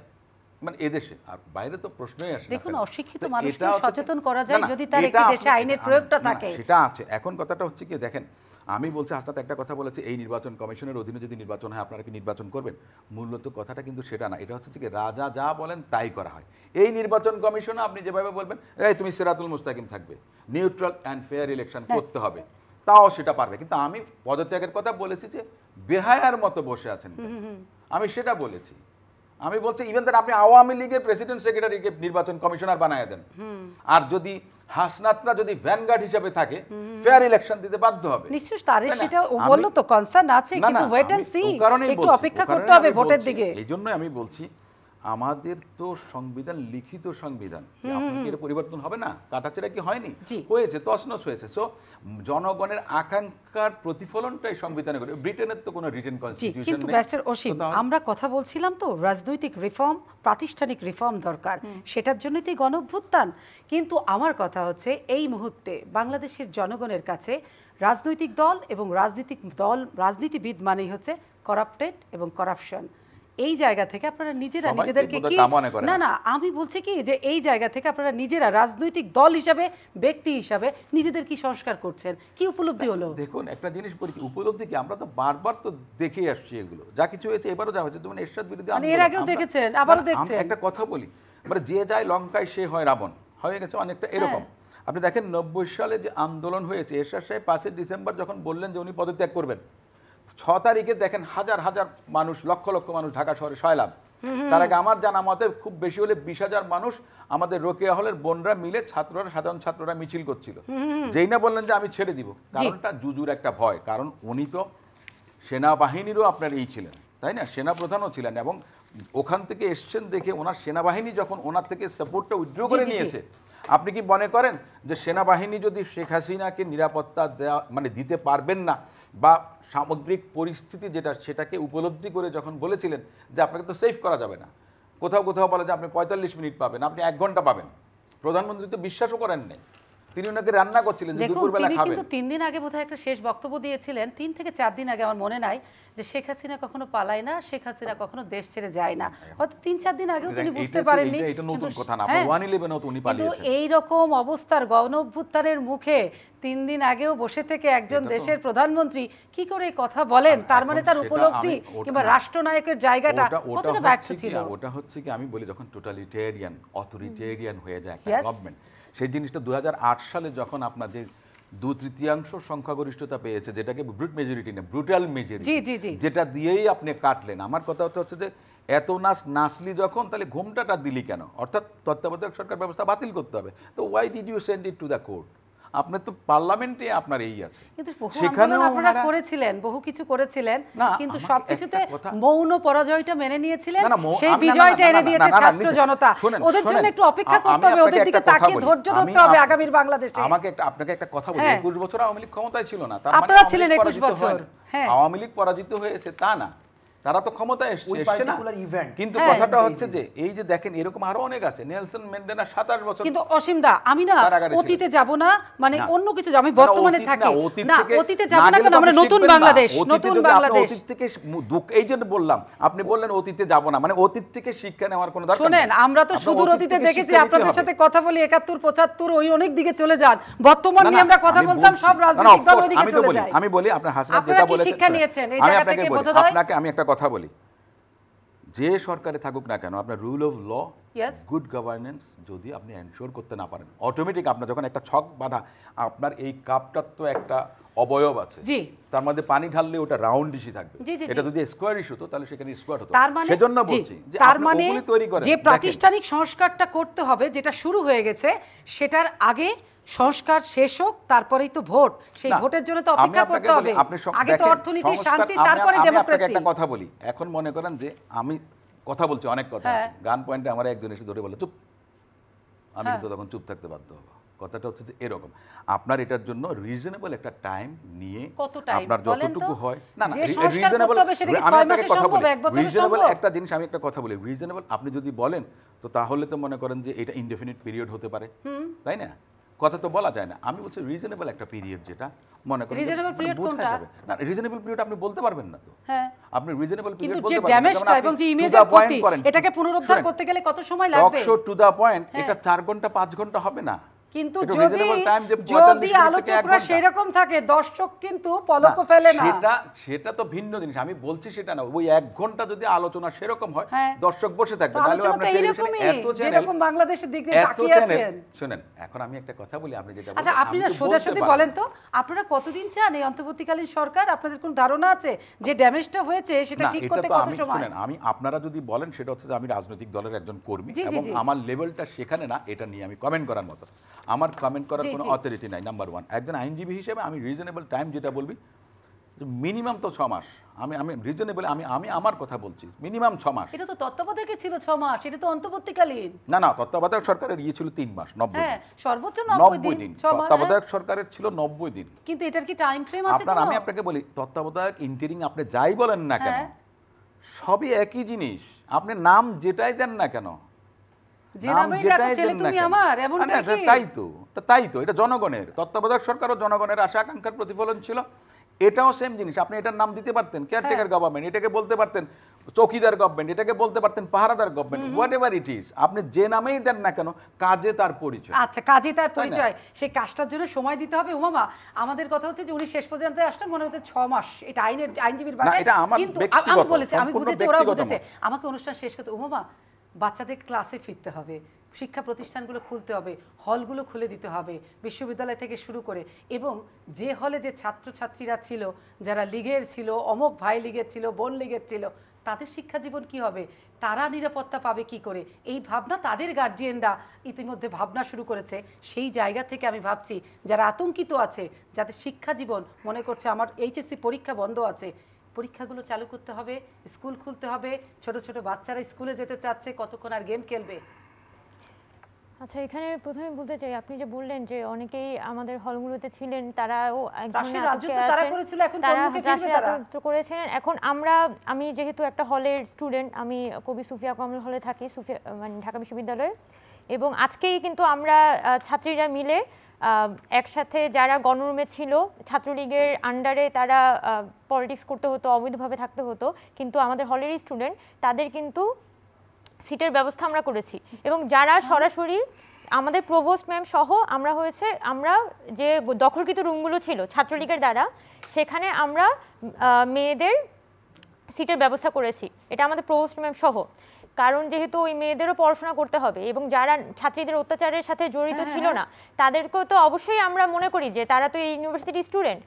মানে এদেশে আর বাইরে তো প্রশ্নই আসে দেখুন অশিক্ষিত মানুষকে সচেতন করা যায় যদি তার একটি দেশে আইনের প্রয়োগটা থাকে সেটা আছে এখন কথাটা হচ্ছে কি দেখেন আমি বলছি আজ একটা কথা বলেছে এই নির্বাচন কমিশনের অধীনে যদি নির্বাচন হয় আপনারা কি নির্বাচন করবেন মূলত কথাটা কিন্তু সেটা না এটা হচ্ছে কি রাজা যা বলেন তাই করা হয় এই নির্বাচন কমিশনে আপনি যেভাবে বলবেন এই তুমি সেরাতুল মুস্তাকিম থাকবে নিউট্রাল অ্যান্ড ফেয়ার ইলেকশন হ্যাঁ। করতে হবে তাও সেটা পারবে কিন্তু আমি পদত্যাগের কথা বলেছি যে বেহায়ার মতো বসে আছেন আমি সেটা বলেছি আমি বলছি ইভেন দ্যাট আপনি আওয়ামী লীগের প্রেসিডেন্ট সেক্রেটারিকে নির্বাচন কমিশনার বানায় দেন আর যদি হাসনাতরা যদি ভ্যানগার্ড হিসেবে থাকে ফেয়ার ইলেকশন দিতে বাধ্য হবে নিশ্চয় তার সেটা বললো তো কনসার্ন আছে কিন্তু ওয়েট এন্ড সি একটু অপেক্ষা করতে হবে ভোটের দিকে এইজন্য আমি বলছি আমাদের তো সংবিধান লিখিত সংবিধান আপনার পরিবর্তন হবে না কাটাচেরা কি হয়নি হয়েছে তসনস হয়েছে সো জনগণের আকাঙ্ক্ষার প্রতিফলনটাই সংবিধানে করে ব্রিটেনের তো কোনো রিটেন কনস্টিটিউশন কিন্তু ব্যাস্টার অসীম আমরা কথা বলছিলাম তো রাজনৈতিক রিফর্ম প্রাতিষ্ঠানিক রিফর্ম দরকার সেটার জন্যই তো গণভ্যুত্থান কিন্তু আমার কথা হচ্ছে এই মুহূর্তে বাংলাদেশের জনগণের কাছে রাজনৈতিক দল এবং রাজনৈতিক দল রাজনীতিবিদ মানেই হচ্ছে করাপ্টেড এবং করাপশন এই জায়গা থেকে আপনারা নিজেরা নিজেদেরকে কি না না আমি বলছি কি যে এই জায়গা থেকে আপনারা নিজেরা রাজনৈতিক দল হিসাবে ব্যক্তি হিসাবে নিজেদের কি সংস্কার করছেন কি উপলব্ধি হলো দেখুন একটা জিনিস বলি উপলব্ধি কি আমরা তো বারবার তো দেখে আসছি এগুলো যা কিছু হয়েছে এবারও যা হয়েছে তুমি এরশাদ বিরোধী মানে এর আগেও দেখেছেন আবারও মানে দেখছেন একটা কথা বলি মানে যে যায় লঙ্কায় সে হয় রাবণ হয়ে গেছে অনেকটা হ্যাঁ। এরকম আপনি দেখেন নব্বই সালে যে আন্দোলন হয়েছে এরশাদ সাহেব পাঁচই ডিসেম্বর যখন বললেন যে উনি পদত্যাগ করবেন ছ তারিখে দেখেন হাজার হাজার মানুষ লক্ষ লক্ষ মানুষ ঢাকা শহরে সয়লাম তার আগে আমার জানা মতে খুব বেশি হলে বিশ হাজার মানুষ আমাদের রোকেয়া হলের বোনরা মিলে ছাত্ররা সাধারণ ছাত্ররা মিছিল করছিল যেই না বললেন যে আমি ছেড়ে দিব কারণটা জুজুর একটা ভয় কারণ উনি তো সেনাবাহিনীরও আপনার এই ছিলেন তাই না সেনা প্রধানও ছিলেন এবং ওখান থেকে এসছেন দেখে ওনার সেনাবাহিনী যখন ওনার থেকে সাপোর্টটা উইথড্র করে নিয়েছে আপনি কি মনে করেন যে সেনাবাহিনী যদি শেখ হাসিনাকে নিরাপত্তা দেওয়া মানে দিতে পারবেন না বা সামগ্রিক পরিস্থিতি যেটা সেটাকে উপলব্ধি করে যখন বলেছিলেন যে আপনাকে তো সেফ করা যাবে না কোথাও কোথাও বলে যে আপনি পঁয়তাল্লিশ মিনিট পাবেন আপনি এক ঘন্টা পাবেন প্রধানমন্ত্রী তো বিশ্বাসও করেন নাই তিনি ওনাকে রান্না করছিলেন দুপুরবেলা খাবেন কিন্তু তিন দিন আগে বোধহয় একটা শেষ বক্তব্য দিয়েছিলেন তিন থেকে চার দিন আগে আমার মনে নাই যে শেখ হাসিনা কখনো পালায় না শেখ হাসিনা কখনো দেশ ছেড়ে যায় না হয়তো তিন চার দিন আগেও তিনি বুঝতে পারেননি এটা নতুন কথা না হ্যাঁ, ওয়ান ইলেভেনও তো উনি পালিয়েছেন কিন্তু এই রকম অবস্থার গণ অভ্যুত্থানের মুখে তিন দিন আগেও বসে থেকে একজন দেশের প্রধানমন্ত্রী কি করে কথা বলেন তার মানে তার উপলব্ধি কিংবা রাষ্ট্রনায়কের জায়গাটা কতটা ব্যর্থ ছিল ওটা হচ্ছে কি আমি বলি যখন টোটালিটেরিয়ান অথরিটেরিয়ান হয়ে যায় একটা গভর্নমেন্ট সেই জিনিসটা দু সালে যখন আপনার যে দু তৃতীয়াংশ সংখ্যাগরিষ্ঠতা পেয়েছে যেটাকে ব্রুট মেজরিটি না ব্রুটাল মেজরিটি যেটা দিয়েই আপনি কাটলেন আমার কথা হচ্ছে হচ্ছে যে এত নাচ নাচলি যখন তাহলে ঘুমটাটা দিলি কেন অর্থাৎ তত্ত্বাবধায়ক সরকার ব্যবস্থা বাতিল করতে হবে তো why did you send it to the court আপনার তো পার্লামেন্টে আপনার এই আছে কিন্তু সেখানে আপনারা করেছিলেন বহু কিছু করেছিলেন কিন্তু সবকিছুতে মৌন পরাজয়টা মেনে নিয়েছিলেন সেই বিজয়টা এনে দিয়েছে ছাত্র জনতা ওদের জন্য একটু অপেক্ষা করতে হবে ওদের দিকে তাকিয়ে ধৈর্য ধরতে হবে আগামীর বাংলাদেশে আমাকে আপনাকে একটা কথা বলি 21 হ্যাঁ। বছর আওয়ামী লীগ ক্ষমতায় ছিল না তার মানে আপনারা ছিলেন 21 বছর হ্যাঁ আওয়ামী লীগ পরাজিত হয়েছে তা না তারা তো ক্ষমতা এসছে না কিন্তু হ্যাঁ। কথাটা হচ্ছে যে এই যে দেখেন এরকম আরো অনেক আছে নেলসন ম্যান্ডেলা সাতাশ বছর কিন্তু অসীম দা আমি না অতীতে যাব না মানে অন্য কিছু আমি বর্তমানে থাকি না অতীতে যাব না কারণ আমরা নতুন বাংলাদেশ নতুন বাংলাদেশ অতীত থেকে এই জন্য বললাম আপনি বললেন অতীতে যাব না মানে অতীত থেকে শিক্ষা নেওয়ার কোনো দরকার শুনেন আমরা তো সুদূর অতীতে দেখেছি আপনাদের সাথে কথা বলি 71 75 ওই অনেক দিকে চলে যান বর্তমান নিয়ে আমরা কথা বলতাম সব রাজনৈতিক দল ওদিকে চলে যায় আমি বলি আপনি হাসনাত যেটা বলেছেন আপনি শিক্ষা নিয়েছেন এই জায়গা থেকে বোধহয় আপনাকে আমি একটা কথা বলি যে সরকারে থাকুক না কেন আপনার rule of law good governance যদি আপনি এনশোর করতে না পারেন অটোমেটিক আপনার যখন একটা ছক বাঁধা আপনার এই কাপটার তো একটা অবয়ব আছে তার মধ্যে পানি ঢাললে ওটা রাউন্ড ইস্যু থাকবে এটা যদি স্কোয়ার ইস্যু তো তাহলে সেখানে স্কোয়ার হতো তার মানে সেজন্য বলছি যে তার মানে যে প্রাতিষ্ঠানিক সংস্কারটা করতে হবে যেটা শুরু হয়ে গেছে সেটার আগে সংস্কার শেষ হোক তারপরেই তো ভোট সেই ভোটের জন্য তো অপেক্ষা করতে হবে আগে তো অর্থনীতি শান্তি তারপরে ডেমোক্রেসি একটা কথা বলি এখন মনে করেন যে আমি কথা বলছি অনেক কথা হ্যাঁ। গান পয়েন্টে আমার একজন এসে ধরে বলে চুপ আমি হ্যাঁ। তো তখন চুপ থাকতে বাধ্য হব কথাটা হচ্ছে যে এরকম আপনার এটার জন্য রিজনেবল একটা টাইম নিয়ে আপনার যতটুকু হয় না না রিজনেবল আমি একটা কথা বলি রিজনেবল একটা জিনিস আমি একটা কথা বলি রিজনেবল আপনি যদি বলেন তো তাহলে তো মনে করেন যে এটা ইনডেফিনিট পিরিয়ড হতে পারে তাই না কথা তো বলা যায় না আমি বলছি রিজনেবল একটা পিরিয়ড যেটা মনে করি রিজনেবল পিরিয়ড কোনটা না রিজনেবল পিরিয়ড আপনি বলতে পারবেন না তো হ্যাঁ আপনি রিজনেবল পিরিয়ড কিন্তু যে ড্যামেজটা এবং যে ইমেজের ক্ষতি এটাকে পুনরুদ্ধার করতে গেলে কত সময় লাগবে টক টু দা পয়েন্ট এটা 4 ঘন্টা 5 ঘন্টা হবে না কিন্তু যদি যদি আলোচকরা রকম থাকে দর্শক কিন্তু পলক ফেলে না সেটা সেটা তো ভিন্ন জিনিস আমি বলছি সেটা না ওই এক ঘন্টা যদি আলোচনা সেরকম হয় হ্যাঁ। দর্শক বসে থাকবে তাহলে আপনারা এরকমই যেরকম বাংলাদেশের দিকে তাকিয়ে আছেন শুনেন এখন আমি একটা কথা বলি আপনি যেটা আচ্ছা আপনি না সোজাসুজি বলেন তো আপনারা কতদিন চান এই অন্তর্বর্তীকালীন সরকার আপনাদের কোন ধারণা আছে যে ড্যামেজটা হয়েছে সেটা ঠিক করতে কত সময় শুনেন আমি আপনারা যদি বলেন সেটা হচ্ছে যে আমি রাজনৈতিক দলের একজন কর্মী এবং আমার লেভেলটা সেখানে না এটা নিয়ে আমি কমেন্ট করার মতো আমার কমেন্ট করার কোনো অথরিটি নাই নাম্বার ওয়ান একজন আইনজীবী হিসেবে আমি রিজনেবল টাইম যেটা বলবি মিনিমাম তো ছ মাস আমি আমি রিজনেবল আমি আমি আমার কথা বলছি মিনিমাম ছ মাস এটা তো তত্ত্বাবধায়কে ছিল ছ মাস এটা তো অন্তর্বর্তীকালীন না না তত্ত্বাবধায়ক সরকারের ইয়ে ছিল তিন মাস নব্বই হ্যাঁ সর্বোচ্চ নব্বই দিন হ্যাঁ। তত্ত্বাবধায়ক সরকারের ছিল নব্বই দিন কিন্তু এটার কি টাইম ফ্রেম আছে আপনার আমি আপনাকে বলি তত্ত্বাবধায়ক ইন্টিরিং আপনি যাই বলেন না কেন হ্যাঁ। সবই একই জিনিস আপনি নাম যেটাই দেন না কেন যে নামেই হ্যাঁ। আপনি যে নামেই দেন না কেন কাজে তার পরিচয় আচ্ছা কাজে তার পরিচয় সেই কাজটার জন্য সময় দিতে হবে উমামা আমাদের কথা হচ্ছে যে উনি শেষ পর্যন্ত আসলেন মনে হচ্ছে ছ মাস এটা আইনের আইনজীবীর আমি বলেছি আমি বুঝেছি আমাকে অনুষ্ঠান শেষ করতে উমামা বাচ্চাদের ক্লাসে ফিরতে হবে শিক্ষা প্রতিষ্ঠানগুলো খুলতে হবে হলগুলো খুলে দিতে হবে বিশ্ববিদ্যালয় থেকে শুরু করে এবং যে হলে যে ছাত্রছাত্রীরা ছিল যারা লীগের ছিল অমক ভাই লীগের ছিল বোন লীগের ছিল তাদের শিক্ষা জীবন কি হবে তারা নিরাপত্তা পাবে কি করে এই ভাবনা তাদের গার্জিয়ানরা ইতিমধ্যে ভাবনা শুরু করেছে সেই জায়গা থেকে আমি ভাবছি যারা আতঙ্কিত আছে যাদের শিক্ষা জীবন মনে করছে আমার এইচএসসি পরীক্ষা বন্ধ আছে পরীক্ষাগুলো চালু করতে হবে স্কুল খুলতে হবে ছোট ছোট বাচ্চারা স্কুলে যেতে চাচ্ছে কতক্ষণ আর গেম খেলবে আচ্ছা এখানে প্রথমে বলতে চাই আপনি যে বললেন যে অনেকেই আমাদের হলগুলোতে ছিলেন তারাও করেছিলেন এখন আমরা আমি যেহেতু একটা হলের স্টুডেন্ট আমি কবি সুফিয়া কমল হলে থাকি সুফিয়া মানে ঢাকা বিশ্ববিদ্যালয়ে এবং আজকেই কিন্তু আমরা ছাত্রীরা মিলে একসাথে যারা গণরুমে ছিল ছাত্রলীগের আন্ডারে তারা পলিটিক্স করতে হতো অবৈধভাবে থাকতে হতো কিন্তু আমাদের হলেরই স্টুডেন্ট তাদের কিন্তু সিটের ব্যবস্থা আমরা করেছি এবং যারা সরাসরি আমাদের প্রভোস্ট ম্যাম সহ আমরা হয়েছে আমরা যে দখলকৃত রুমগুলো ছিল ছাত্রলীগের দ্বারা সেখানে আমরা মেয়েদের সিটের ব্যবস্থা করেছি এটা আমাদের প্রভোস্ট ম্যাম সহ কারণ যেহেতু ওই মেয়েদেরও পড়াশোনা করতে হবে এবং যারা ছাত্রীদের অত্যাচারের সাথে জড়িত হ্যাঁ, ছিল হ্যাঁ। না তাদেরকেও তো অবশ্যই আমরা মনে করি যে তারা তো এই ইউনিভার্সিটি স্টুডেন্ট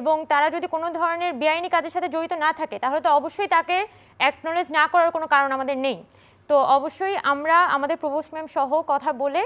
এবং তারা যদি কোনো ধরনের বেআইনি কাজের সাথে জড়িত না থাকে তাহলে তো অবশ্যই তাকে অ্যাকনোলেজ না করার কোনো কারণ আমাদের নেই তো অবশ্যই আমরা আমাদের প্রভোস্ট ম্যাম সহ কথা বলে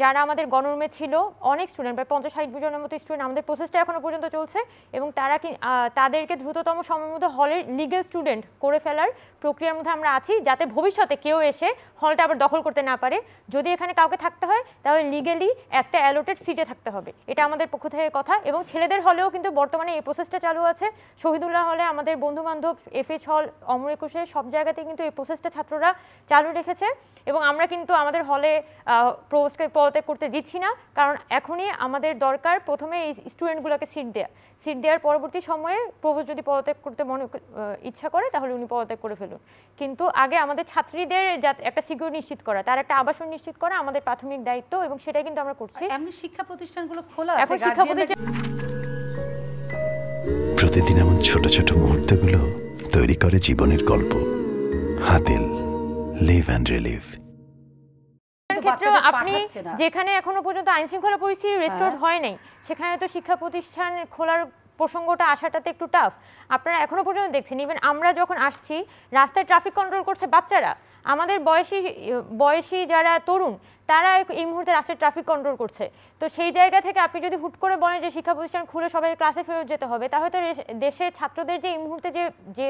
যারা আমাদের গণরুমে ছিল অনেক স্টুডেন্ট প্রায় পঞ্চাশ ষাট জনের মতো স্টুডেন্ট আমাদের প্রসেসটা এখনও পর্যন্ত চলছে এবং তারা কি তাদেরকে দ্রুততম সময়ের মধ্যে হলের লিগেল স্টুডেন্ট করে ফেলার প্রক্রিয়ার মধ্যে আমরা আছি যাতে ভবিষ্যতে কেউ এসে হলটা আবার দখল করতে না পারে যদি এখানে কাউকে থাকতে হয় তাহলে লিগেলি একটা অ্যালোটেড সিটে থাকতে হবে এটা আমাদের পক্ষ থেকে কথা এবং ছেলেদের হলেও কিন্তু বর্তমানে এই প্রসেসটা চালু আছে শহীদুল্লাহ হলে আমাদের বন্ধুবান্ধব এইচ হল অমর একুশে সব জায়গাতে কিন্তু এই প্রসেসটা ছাত্ররা চালু রেখেছে এবং আমরা কিন্তু আমাদের হলে প্রবেশকে পদত্যাগ করতে দিচ্ছি না কারণ এখনই আমাদের দরকার প্রথমে এই স্টুডেন্টগুলোকে সিট দেওয়া সিট দেওয়ার পরবর্তী সময়ে প্রবেশ যদি পদত্যাগ করতে মনে ইচ্ছা করে তাহলে উনি পদত্যাগ করে ফেলুন কিন্তু আগে আমাদের ছাত্রীদের যা একটা সিকিউর নিশ্চিত করা তার একটা আবাসন নিশ্চিত করা আমাদের প্রাথমিক দায়িত্ব এবং সেটাই কিন্তু আমরা করছি এমনি শিক্ষা প্রতিষ্ঠানগুলো খোলা এখন শিক্ষা প্রতিষ্ঠান প্রতিদিন এমন ছোট ছোট মুহূর্তগুলো তৈরি করে জীবনের গল্প হাতিল লিভ অ্যান্ড রিলিভ আপনি যেখানে এখনো পর্যন্ত আইন শৃঙ্খলা পরিস্থিতি রেস্টোর হ্যাঁ। হয় নাই সেখানে তো শিক্ষা প্রতিষ্ঠান খোলার প্রসঙ্গটা আসাটাতে একটু টাফ আপনারা এখনো পর্যন্ত দেখছেন ইভেন আমরা যখন আসছি রাস্তায় ট্রাফিক কন্ট্রোল করছে বাচ্চারা আমাদের বয়সী বয়সী যারা তরুণ তারা এই মুহূর্তে রাস্তায় ট্রাফিক কন্ট্রোল করছে তো সেই জায়গা থেকে আপনি যদি হুট করে বলেন যে শিক্ষা প্রতিষ্ঠান খুলে সবাই ক্লাসে ফেরত যেতে হবে তাহলে তো দেশের ছাত্রদের যে এই মুহূর্তে যে যে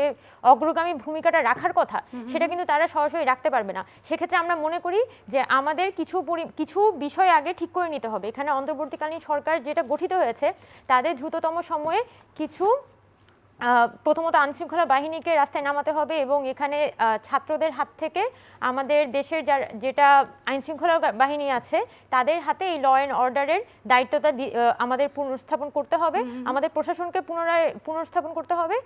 অগ্রগামী ভূমিকাটা রাখার কথা সেটা কিন্তু তারা সরাসরি রাখতে পারবে না সেক্ষেত্রে আমরা মনে করি যে আমাদের কিছু কিছু বিষয় আগে ঠিক করে নিতে হবে এখানে অন্তর্বর্তীকালীন সরকার যেটা গঠিত হয়েছে তাদের দ্রুততম সময়ে কিছু প্রথমত আইনশৃঙ্খলা বাহিনীকে রাস্তায় নামাতে হবে এবং এখানে ছাত্রদের হাত থেকে আমাদের দেশের যার যেটা আইনশৃঙ্খলা বাহিনী আছে তাদের হাতে এই ল অ্যান্ড অর্ডারের দায়িত্বটা আমাদের পুনর্স্থাপন করতে হবে আমাদের প্রশাসনকে পুনরায় পুনর্স্থাপন করতে হবে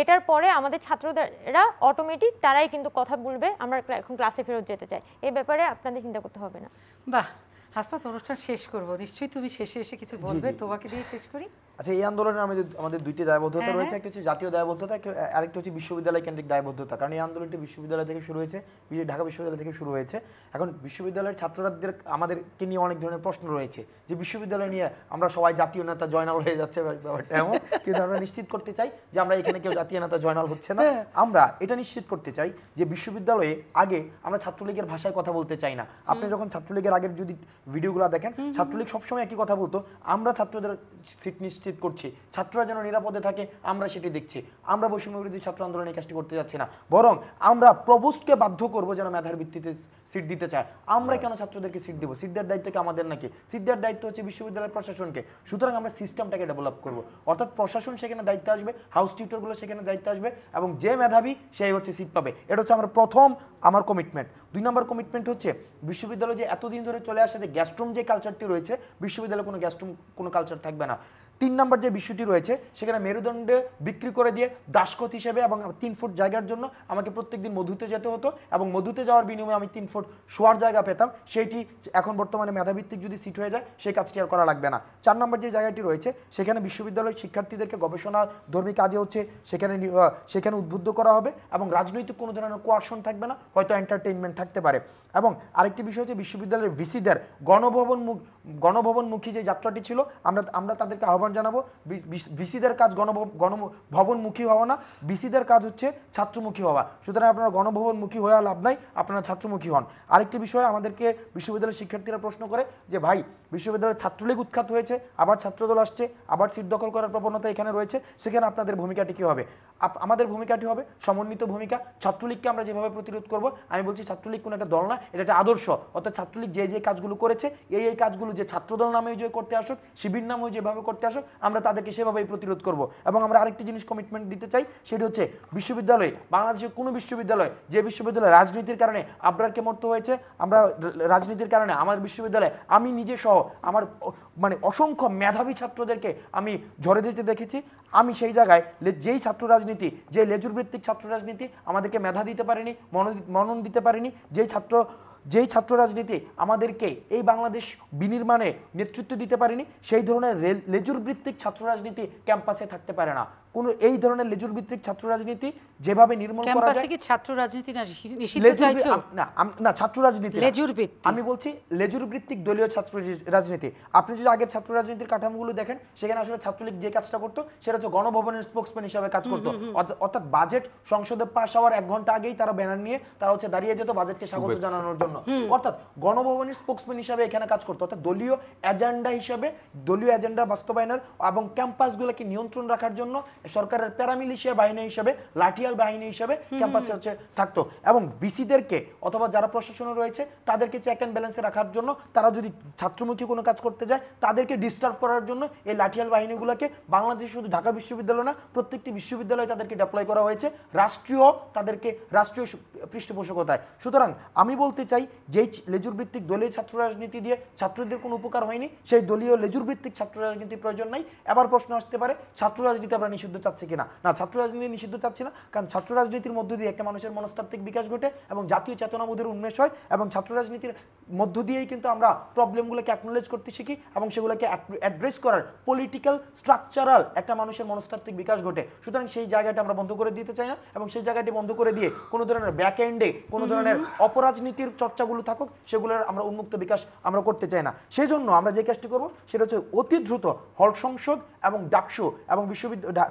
এটার পরে আমাদের ছাত্ররা অটোমেটিক তারাই কিন্তু কথা বলবে আমরা এখন ক্লাসে ফেরত যেতে চাই এ ব্যাপারে আপনাদের চিন্তা করতে হবে না বাহ হাসনাত অনুষ্ঠান শেষ করব নিশ্চয়ই তুমি শেষে এসে কিছু বলবে তোমাকে দিয়ে শেষ করি আচ্ছা এই আন্দোলনের আমাদের আমাদের দুইটি দায়বদ্ধতা হ্যাঁ, রয়েছে হ্যাঁ। একটা হচ্ছে জাতীয় দায়বদ্ধতা আরেকটা হচ্ছে বিশ্ববিদ্যালয় কেন্দ্রিক দায়বদ্ধতা কারণ এই আন্দোলনটি বিশ্ববিদ্যালয় থেকে শুরু হয়েছে ঢাকা বিশ্ববিদ্যালয় থেকে শুরু হয়েছে এখন বিশ্ববিদ্যালয়ের ছাত্ররাদের আমাদেরকে নিয়ে অনেক ধরনের প্রশ্ন রয়েছে যে বিশ্ববিদ্যালয় নিয়ে আমরা সবাই জাতীয় নেতা জয়নাল হয়ে যাচ্ছে ব্যাপারটা এমন কিন্তু আমরা নিশ্চিত করতে চাই যে আমরা এখানে কেউ জাতীয় নেতা জয়নাল হচ্ছে না হ্যাঁ। আমরা এটা নিশ্চিত করতে চাই যে বিশ্ববিদ্যালয়ে আগে আমরা ছাত্রলীগের ভাষায় কথা বলতে চাই না আপনি যখন ছাত্রলীগের আগের যদি ভিডিওগুলো দেখেন ছাত্রলীগ সবসময় একই কথা বলতো আমরা ছাত্রদের সিট নিশ্চিত নিশ্চিত করছি ছাত্ররা যেন নিরাপদে থাকে আমরা সেটি দেখছি আমরা বৈষম্য বিরোধী ছাত্র আন্দোলন এই কাজটি করতে যাচ্ছি না বরং আমরা প্রবোস্টকে বাধ্য করব যেন মেধার ভিত্তিতে সিট দিতে চায় আমরা কেন ছাত্রদেরকে সিট দেবো সিট দায়িত্ব কি আমাদের নাকি সিট দায়িত্ব হচ্ছে বিশ্ববিদ্যালয়ের প্রশাসনকে সুতরাং আমরা সিস্টেমটাকে ডেভেলপ করব অর্থাৎ প্রশাসন সেখানে দায়িত্ব আসবে হাউস টিউটারগুলো সেখানে দায়িত্ব আসবে এবং যে মেধাবী সেই হচ্ছে সিট পাবে এটা হচ্ছে আমার প্রথম আমার কমিটমেন্ট দুই নম্বর কমিটমেন্ট হচ্ছে বিশ্ববিদ্যালয় যে এতদিন ধরে চলে আসে যে গ্যাস্ট্রুম যে কালচারটি রয়েছে বিশ্ববিদ্যালয়ে কোনো গ্যাস্ট্রুম কোনো কালচার থাকবে না তিন নম্বর যে বিষয়টি রয়েছে সেখানে মেরুদণ্ডে বিক্রি করে দিয়ে দাসকত হিসেবে এবং তিন ফুট জায়গার জন্য আমাকে প্রত্যেকদিন মধুতে যেতে হতো এবং মধুতে যাওয়ার বিনিময়ে আমি তিন ফুট শোয়ার জায়গা পেতাম সেইটি এখন বর্তমানে মেধাভিত্তিক যদি সিট হয়ে যায় সেই কাজটি আর করা লাগবে না চার নম্বর যে জায়গাটি রয়েছে সেখানে বিশ্ববিদ্যালয়ের শিক্ষার্থীদেরকে গবেষণা ধর্মী কাজে হচ্ছে সেখানে সেখানে উদ্বুদ্ধ করা হবে এবং রাজনৈতিক কোনো ধরনের কোয়ারশন থাকবে না হয়তো এন্টারটেইনমেন্ট থাকতে পারে এবং আরেকটি বিষয় হচ্ছে বিশ্ববিদ্যালয়ের ভিসিদের গণভবন গণভবনমুখী যে যাত্রাটি ছিল আমরা আমরা তাদেরকে আহ্বান জানাবো ভিসিদের কাজ গণ গণভবনমুখী হওয়া না ভিসিদের কাজ হচ্ছে ছাত্রমুখী হওয়া সুতরাং আপনারা গণভবনমুখী হওয়া লাভ নাই আপনারা ছাত্রমুখী হন আরেকটি বিষয়ে আমাদেরকে বিশ্ববিদ্যালয়ের শিক্ষার্থীরা প্রশ্ন করে যে ভাই বিশ্ববিদ্যালয়ের ছাত্রলীগ উৎখাত হয়েছে আবার ছাত্রদল আসছে আবার সিট দখল করার প্রবণতা এখানে রয়েছে সেখানে আপনাদের ভূমিকাটি কী হবে আমাদের ভূমিকাটি হবে সমন্বিত ভূমিকা ছাত্রলীগকে আমরা যেভাবে প্রতিরোধ করব আমি বলছি ছাত্রলীগ কোনো একটা দল না এটা একটা আদর্শ অর্থাৎ ছাত্রলীগ যে যে কাজগুলো করেছে এই এই কাজগুলো যে ছাত্রদল নামে যে করতে আসুক শিবির নামেও যেভাবে করতে আসুক আমরা তাদেরকে সেভাবেই প্রতিরোধ করব এবং আমরা আরেকটি জিনিস কমিটমেন্ট দিতে চাই সেটি হচ্ছে বিশ্ববিদ্যালয়ে বাংলাদেশের কোনো বিশ্ববিদ্যালয় যে বিশ্ববিদ্যালয় রাজনীতির কারণে আবরারকে মরতে হয়েছে আমরা রাজনীতির কারণে আমার বিশ্ববিদ্যালয়ে আমি নিজে সহ আমার মানে অসংখ্য মেধাবী ছাত্রদেরকে আমি ঝরে দিতে দেখেছি আমি সেই জায়গায় যেই ছাত্র রাজনীতি যে লেজুরভিত্তিক ছাত্র রাজনীতি আমাদেরকে মেধা দিতে পারেনি মনন দিতে পারেনি যেই ছাত্র যেই ছাত্র রাজনীতি আমাদেরকে এই বাংলাদেশ বিনির্মাণে নেতৃত্ব দিতে পারেনি সেই ধরনের লেজুর ভিত্তিক ছাত্র রাজনীতি ক্যাম্পাসে থাকতে পারে না কোন এই ধরনের লেজুর ভিত্তিক ছাত্র রাজনীতি যেভাবে নির্মূল করা যায় কি ছাত্র রাজনীতি না নিষিদ্ধ চাইছো না না ছাত্র রাজনীতি লেজুর ভিত্তিক আমি বলছি লেজুর ভিত্তিক দলীয় ছাত্র রাজনীতি আপনি যদি আগের ছাত্র রাজনীতির কাঠামোগুলো দেখেন সেখানে আসলে ছাত্র লীগ যে কাজটা করত সেটা হচ্ছে গণভবনের স্পোকসম্যান হিসেবে কাজ করত অর্থাৎ বাজেট সংসদে পাস হওয়ার এক ঘন্টা আগেই তারা ব্যানার নিয়ে তারা হচ্ছে দাঁড়িয়ে যেত বাজেটকে স্বাগত জানানোর জন্য অর্থাৎ গণভবনের স্পোকসম্যান হিসেবে এখানে কাজ করত অর্থাৎ দলীয় এজেন্ডা হিসেবে দলীয় এজেন্ডা বাস্তবায়নের এবং ক্যাম্পাসগুলোকে নিয়ন্ত্রণ রাখার জন্য সরকারের প্যারামিলিশিয়া বাহিনী হিসেবে লাঠিয়াল বাহিনী হিসেবে ক্যাম্পাসে হচ্ছে থাকতো এবং বিসিদেরকে অথবা যারা প্রশাসনে রয়েছে তাদেরকে চেক অ্যান্ড ব্যালেন্সে রাখার জন্য তারা যদি ছাত্রমুখী কোনো কাজ করতে যায় তাদেরকে ডিস্টার্ব করার জন্য এই লাঠিয়াল বাহিনীগুলোকে বাংলাদেশ শুধু ঢাকা বিশ্ববিদ্যালয় না প্রত্যেকটি বিশ্ববিদ্যালয়ে তাদেরকে ডেপ্লয় করা হয়েছে রাষ্ট্রীয় তাদেরকে রাষ্ট্রীয় পৃষ্ঠপোষকতায় সুতরাং আমি বলতে চাই যেই লেজুরভিত্তিক দলীয় ছাত্র রাজনীতি দিয়ে ছাত্রদের কোনো উপকার হয়নি সেই দলীয় লেজুরভিত্তিক ছাত্র রাজনীতি প্রয়োজন নাই এবার প্রশ্ন আসতে পারে ছাত্র রাজনীতি আমরা নিষিদ্ধ নিষিদ্ধ চাচ্ছে কিনা না ছাত্র রাজনীতি নিষিদ্ধ চাচ্ছি না কারণ ছাত্র রাজনীতির মধ্য দিয়ে একটা মানুষের মনস্তাত্ত্বিক বিকাশ ঘটে এবং জাতীয় চেতনাবোধের উন্মেষ হয় এবং ছাত্র রাজনীতির মধ্য দিয়েই কিন্তু আমরা প্রবলেমগুলোকে অ্যাকনোলেজ করতে শিখি এবং সেগুলোকে অ্যাড্রেস করার পলিটিক্যাল স্ট্রাকচারাল একটা মানুষের মনস্তাত্ত্বিক বিকাশ ঘটে সুতরাং সেই জায়গাটা আমরা বন্ধ করে দিতে চাই না এবং সেই জায়গাটি বন্ধ করে দিয়ে কোনো ধরনের ব্যাক এন্ডে কোনো ধরনের অপরাজনীতির চর্চাগুলো থাকুক সেগুলোর আমরা উন্মুক্ত বিকাশ আমরা করতে চাই না সেই জন্য আমরা যে কাজটি করব সেটা হচ্ছে অতি দ্রুত হল সংসদ এবং ডাকসু এবং বিশ্ববিদ্যালয়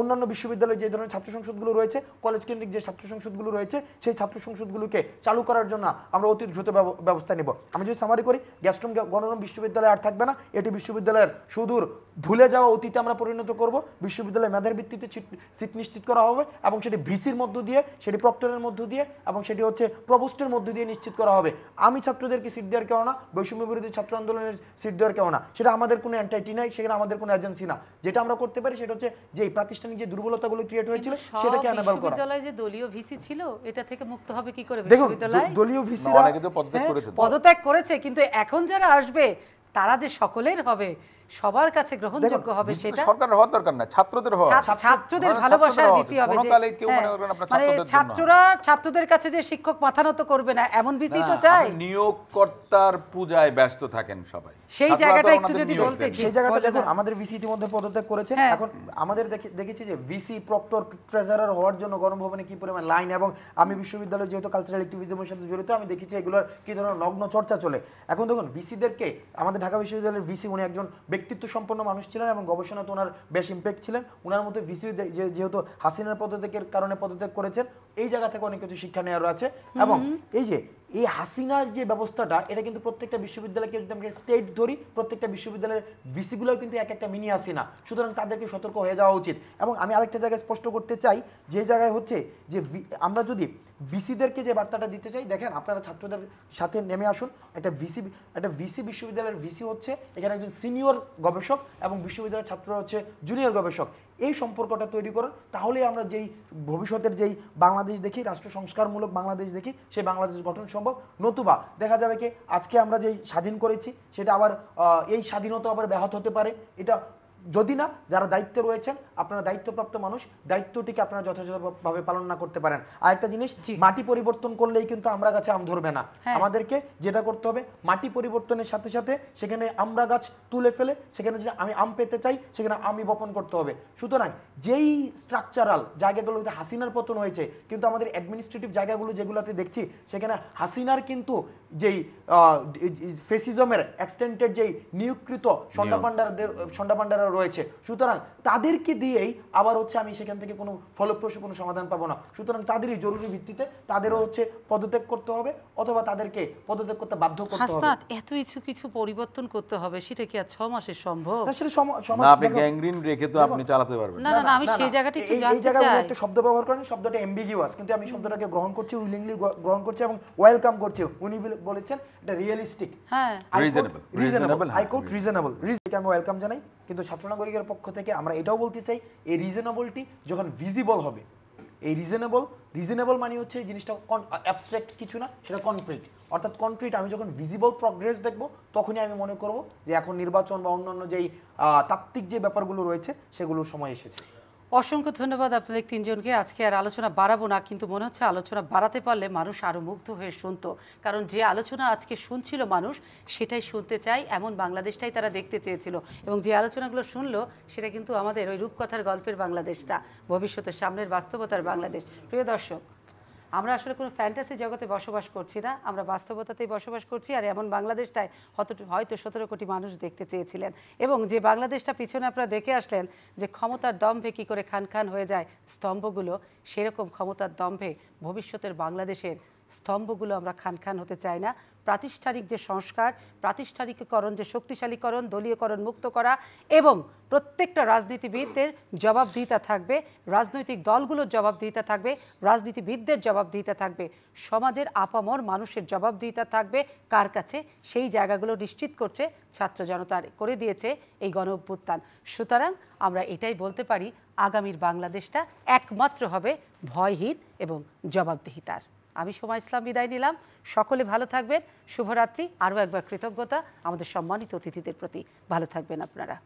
অন্যান্য বিশ্ববিদ্যালয়ে যে ধরনের ছাত্র সংসদগুলো রয়েছে কলেজ কেন্দ্রিক যে ছাত্র সংসদগুলো রয়েছে সেই ছাত্র সংসদগুলোকে চালু করার জন্য আমরা অতি দ্রুত ব্যবস্থা নেব আমি যদি সামারি করি গ্যাস্ট্রম গণরম বিশ্ববিদ্যালয় আর থাকবে না এটি বিশ্ববিদ্যালয়ের সুদূর ভুলে যাওয়া অতীতে আমরা পরিণত করব বিশ্ববিদ্যালয়ে মেধার ভিত্তিতে সিট নিশ্চিত করা হবে এবং সেটি ভিসির মধ্য দিয়ে সেটি প্রক্টরের মধ্য দিয়ে এবং সেটি হচ্ছে প্রবোস্টের মধ্য দিয়ে নিশ্চিত করা হবে আমি ছাত্রদেরকে সিট দেওয়ার কেউ না বৈষম্য বিরোধী ছাত্র আন্দোলনের সিট দেওয়ার কেউ না সেটা আমাদের কোনো অ্যান্টাইটি নাই সেখানে আমাদের কোনো এজেন্সি না যেটা আমরা করতে পারি সেটা হচ্ছে যে প্রাতিষ্ঠানিক আন্ডারস্ট্যান্ডিং যে দুর্বলতাগুলো ক্রিয়েট হয়েছিল সেটাকে অ্যানাবার করা বিশ্ববিদ্যালয়ে যে দলীয় ভিসি ছিল এটা থেকে মুক্ত হবে কি করে বিশ্ববিদ্যালয় দলীয় ভিসি ভিসিরা মানে হ্যাঁ, পদত্যাগ করেছে কিন্তু এখন যারা আসবে তারা যে সকলের হবে সবার কাছে গ্রহণযোগ্য হবে সেটা সরকার হওয়ার দরকার না ছাত্রদের হওয়া ছাত্রদের মানে ভালোবাসার ভিসি হবে যে হ্যাঁ, মানে ছাত্ররা ছাত্রদের কাছে যে শিক্ষক মাথা নত করবে না এমন বিসি তো চাই নিয়োগকর্তার পূজায় ব্যস্ত থাকেন সবাই সেই জায়গাটা একটু যদি বলতে সেই জায়গাটা দেখুন আমাদের ভিসি ইতিমধ্যে পদত্যাগ করেছে হ্যাঁ। এখন আমাদের দেখেছি যে ভিসি প্রক্টর ট্রেজারার হওয়ার জন্য গণভবনে কি পরিমাণ লাইন এবং আমি বিশ্ববিদ্যালয়ে যেহেতু কালচারাল অ্যাক্টিভিজমের সাথে জড়িত আমি দেখেছি এগুলোর কি ধরনের নগ্ন চর্চা চলে এখন দেখুন ভিসিদেরকে আমাদের ঢাকা বিশ্ববিদ্যালয়ের ভিসি উনি একজন ব্যক্তিত্ব সম্পন্ন মানুষ ছিলেন এবং গবেষণাতে ওনার বেশ ইম্প্যাক্ট ছিলেন ওনার মধ্যে ভিসি যেহেতু হাসিনার পদত্যাগের কারণে পদত্যাগ করেছেন এই জায়গা থেকে অনেক কিছু শিক্ষা নেওয়ার আছে এবং এই যে এই হাসিনার যে ব্যবস্থাটা এটা কিন্তু প্রত্যেকটা বিশ্ববিদ্যালয়কে যদি আমরা স্টেট ধরি প্রত্যেকটা বিশ্ববিদ্যালয়ের ভিসিগুলোও কিন্তু এক একটা মিনি হাসিনা সুতরাং তাদেরকে সতর্ক হয়ে যাওয়া উচিত এবং আমি আরেকটা জায়গায় স্পষ্ট করতে চাই যে জায়গায় হচ্ছে যে আমরা যদি ভিসিদেরকে যে বার্তাটা দিতে চাই দেখেন আপনারা ছাত্রদের সাথে নেমে আসুন একটা ভিসি একটা ভিসি বিশ্ববিদ্যালয়ের ভিসি হচ্ছে এখানে একজন সিনিয়র গবেষক এবং বিশ্ববিদ্যালয়ের ছাত্ররা হচ্ছে জুনিয়র গবেষক এই সম্পর্কটা তৈরি করুন তাহলে আমরা যেই ভবিষ্যতের যেই বাংলাদেশ দেখি রাষ্ট্র সংস্কারমূলক বাংলাদেশ দেখি সেই বাংলাদেশ গঠন সম্ভব নতুবা দেখা যাবে কি আজকে আমরা যেই স্বাধীন করেছি সেটা আবার এই স্বাধীনতা আবার ব্যাহত হতে পারে এটা যদি না যারা দায়িত্বে রয়েছেন আপনারা দায়িত্বপ্রাপ্ত মানুষ দায়িত্বটিকে আপনারা যথাযথভাবে পালন না করতে পারেন আরেকটা জিনিস মাটি পরিবর্তন করলেই কিন্তু আমরা গাছে আম ধরবে না হ্যাঁ। আমাদেরকে যেটা করতে হবে মাটি পরিবর্তনের সাথে সাথে সেখানে আমরা গাছ তুলে ফেলে সেখানে যদি আমি আম পেতে চাই সেখানে আমি বপন করতে হবে সুতরাং যেই স্ট্রাকচারাল জায়গাগুলোতে হাসিনার পতন হয়েছে কিন্তু আমাদের অ্যাডমিনিস্ট্রেটিভ জায়গাগুলো যেগুলোতে দেখছি সেখানে হাসিনার কিন্তু যেই ফেসিজমের এক্সটেন্টেড যেই নিয়োগকৃত সন্ডা ভান্ডারদের সন্ডা পান্ডারা রয়েছে সুতরাং তাদেরকে দিয়েই আবার হচ্ছে আমি সেখান থেকে কোনো ফলপ্রসূ কোনো সমাধান পাবো না সুতরাং তাদেরই জরুরি ভিত্তিতে তাদেরও হচ্ছে পদত্যাগ করতে হবে অথবা তাদেরকে পদত্যাগ করতে বাধ্য করতে হবে এত কিছু কিছু পরিবর্তন করতে হবে সেটা কি আর ছ মাসে সম্ভব রেখে তো আপনি চালাতে পারবেন না না আমি সেই একটু জানতে চাই এই শব্দ ব্যবহার করেন শব্দটা এমবিগিউয়াস কিন্তু আমি শব্দটাকে গ্রহণ করছি উইলিংলি গ্রহণ করছি এবং ওয়েলকাম করছি উনি বলেছেন এটা রিয়েলিস্টিক হ্যাঁ রিজনেবল রিজনেবল রিজনেবল রিজনেবল আমি ওয়েলকাম জানাই কিন্তু ছাত্র নাগরিকের পক্ষ থেকে আমরা এটাও বলতে চাই এই রিজনেবলটি যখন ভিজিবল হবে এই রিজনেবল রিজনেবল মানে হচ্ছে এই জিনিসটা কন অ্যাবস্ট্রাক্ট কিছু না সেটা কনক্রিট অর্থাৎ কনক্রিট আমি যখন ভিজিবল প্রগ্রেস দেখব তখনই আমি মনে করব যে এখন নির্বাচন বা অন্যান্য যেই তাত্ত্বিক যে ব্যাপারগুলো রয়েছে সেগুলোর সময় এসেছে অসংখ্য ধন্যবাদ আপনাদের তিনজনকে আজকে আর আলোচনা বাড়াবো না কিন্তু মনে হচ্ছে আলোচনা বাড়াতে পারলে মানুষ আরও মুগ্ধ হয়ে শুনত কারণ যে আলোচনা আজকে শুনছিল মানুষ সেটাই শুনতে চাই এমন বাংলাদেশটাই তারা দেখতে চেয়েছিল এবং যে আলোচনাগুলো শুনলো সেটা কিন্তু আমাদের ওই রূপকথার গল্পের বাংলাদেশটা ভবিষ্যতের সামনের বাস্তবতার বাংলাদেশ প্রিয় দর্শক আমরা আসলে কোনো ফ্যান্টাসি জগতে বসবাস করছি না আমরা বাস্তবতাতেই বসবাস করছি আর এমন বাংলাদেশটায় হয়তো সতেরো কোটি মানুষ দেখতে চেয়েছিলেন এবং যে বাংলাদেশটা পিছনে আপনারা দেখে আসলেন যে ক্ষমতার দম্ভে কী করে খান খান হয়ে যায় স্তম্ভগুলো সেরকম ক্ষমতার দম্ভে ভবিষ্যতের বাংলাদেশের স্তম্ভগুলো আমরা খান খান হতে চাই না প্রাতিষ্ঠানিক যে সংস্কার প্রাতিষ্ঠানিকীকরণ যে শক্তিশালীকরণ দলীয়করণ মুক্ত করা এবং প্রত্যেকটা রাজনীতিবিদদের জবাবদিহিতা থাকবে রাজনৈতিক দলগুলোর জবাবদিহিতা থাকবে রাজনীতিবিদদের জবাবদিহিতা থাকবে সমাজের আপামর মানুষের জবাবদিহিতা থাকবে কার কাছে সেই জায়গাগুলো নিশ্চিত করছে ছাত্র জনতার করে দিয়েছে এই গণ অভ্যুত্থান সুতরাং আমরা এটাই বলতে পারি আগামীর বাংলাদেশটা একমাত্র হবে ভয়হীন এবং জবাবদিহিতার আমি সোমা ইসলাম বিদায় নিলাম সকলে ভালো থাকবেন শুভরাত্রি আরও একবার কৃতজ্ঞতা আমাদের সম্মানিত অতিথিদের প্রতি ভালো থাকবেন আপনারা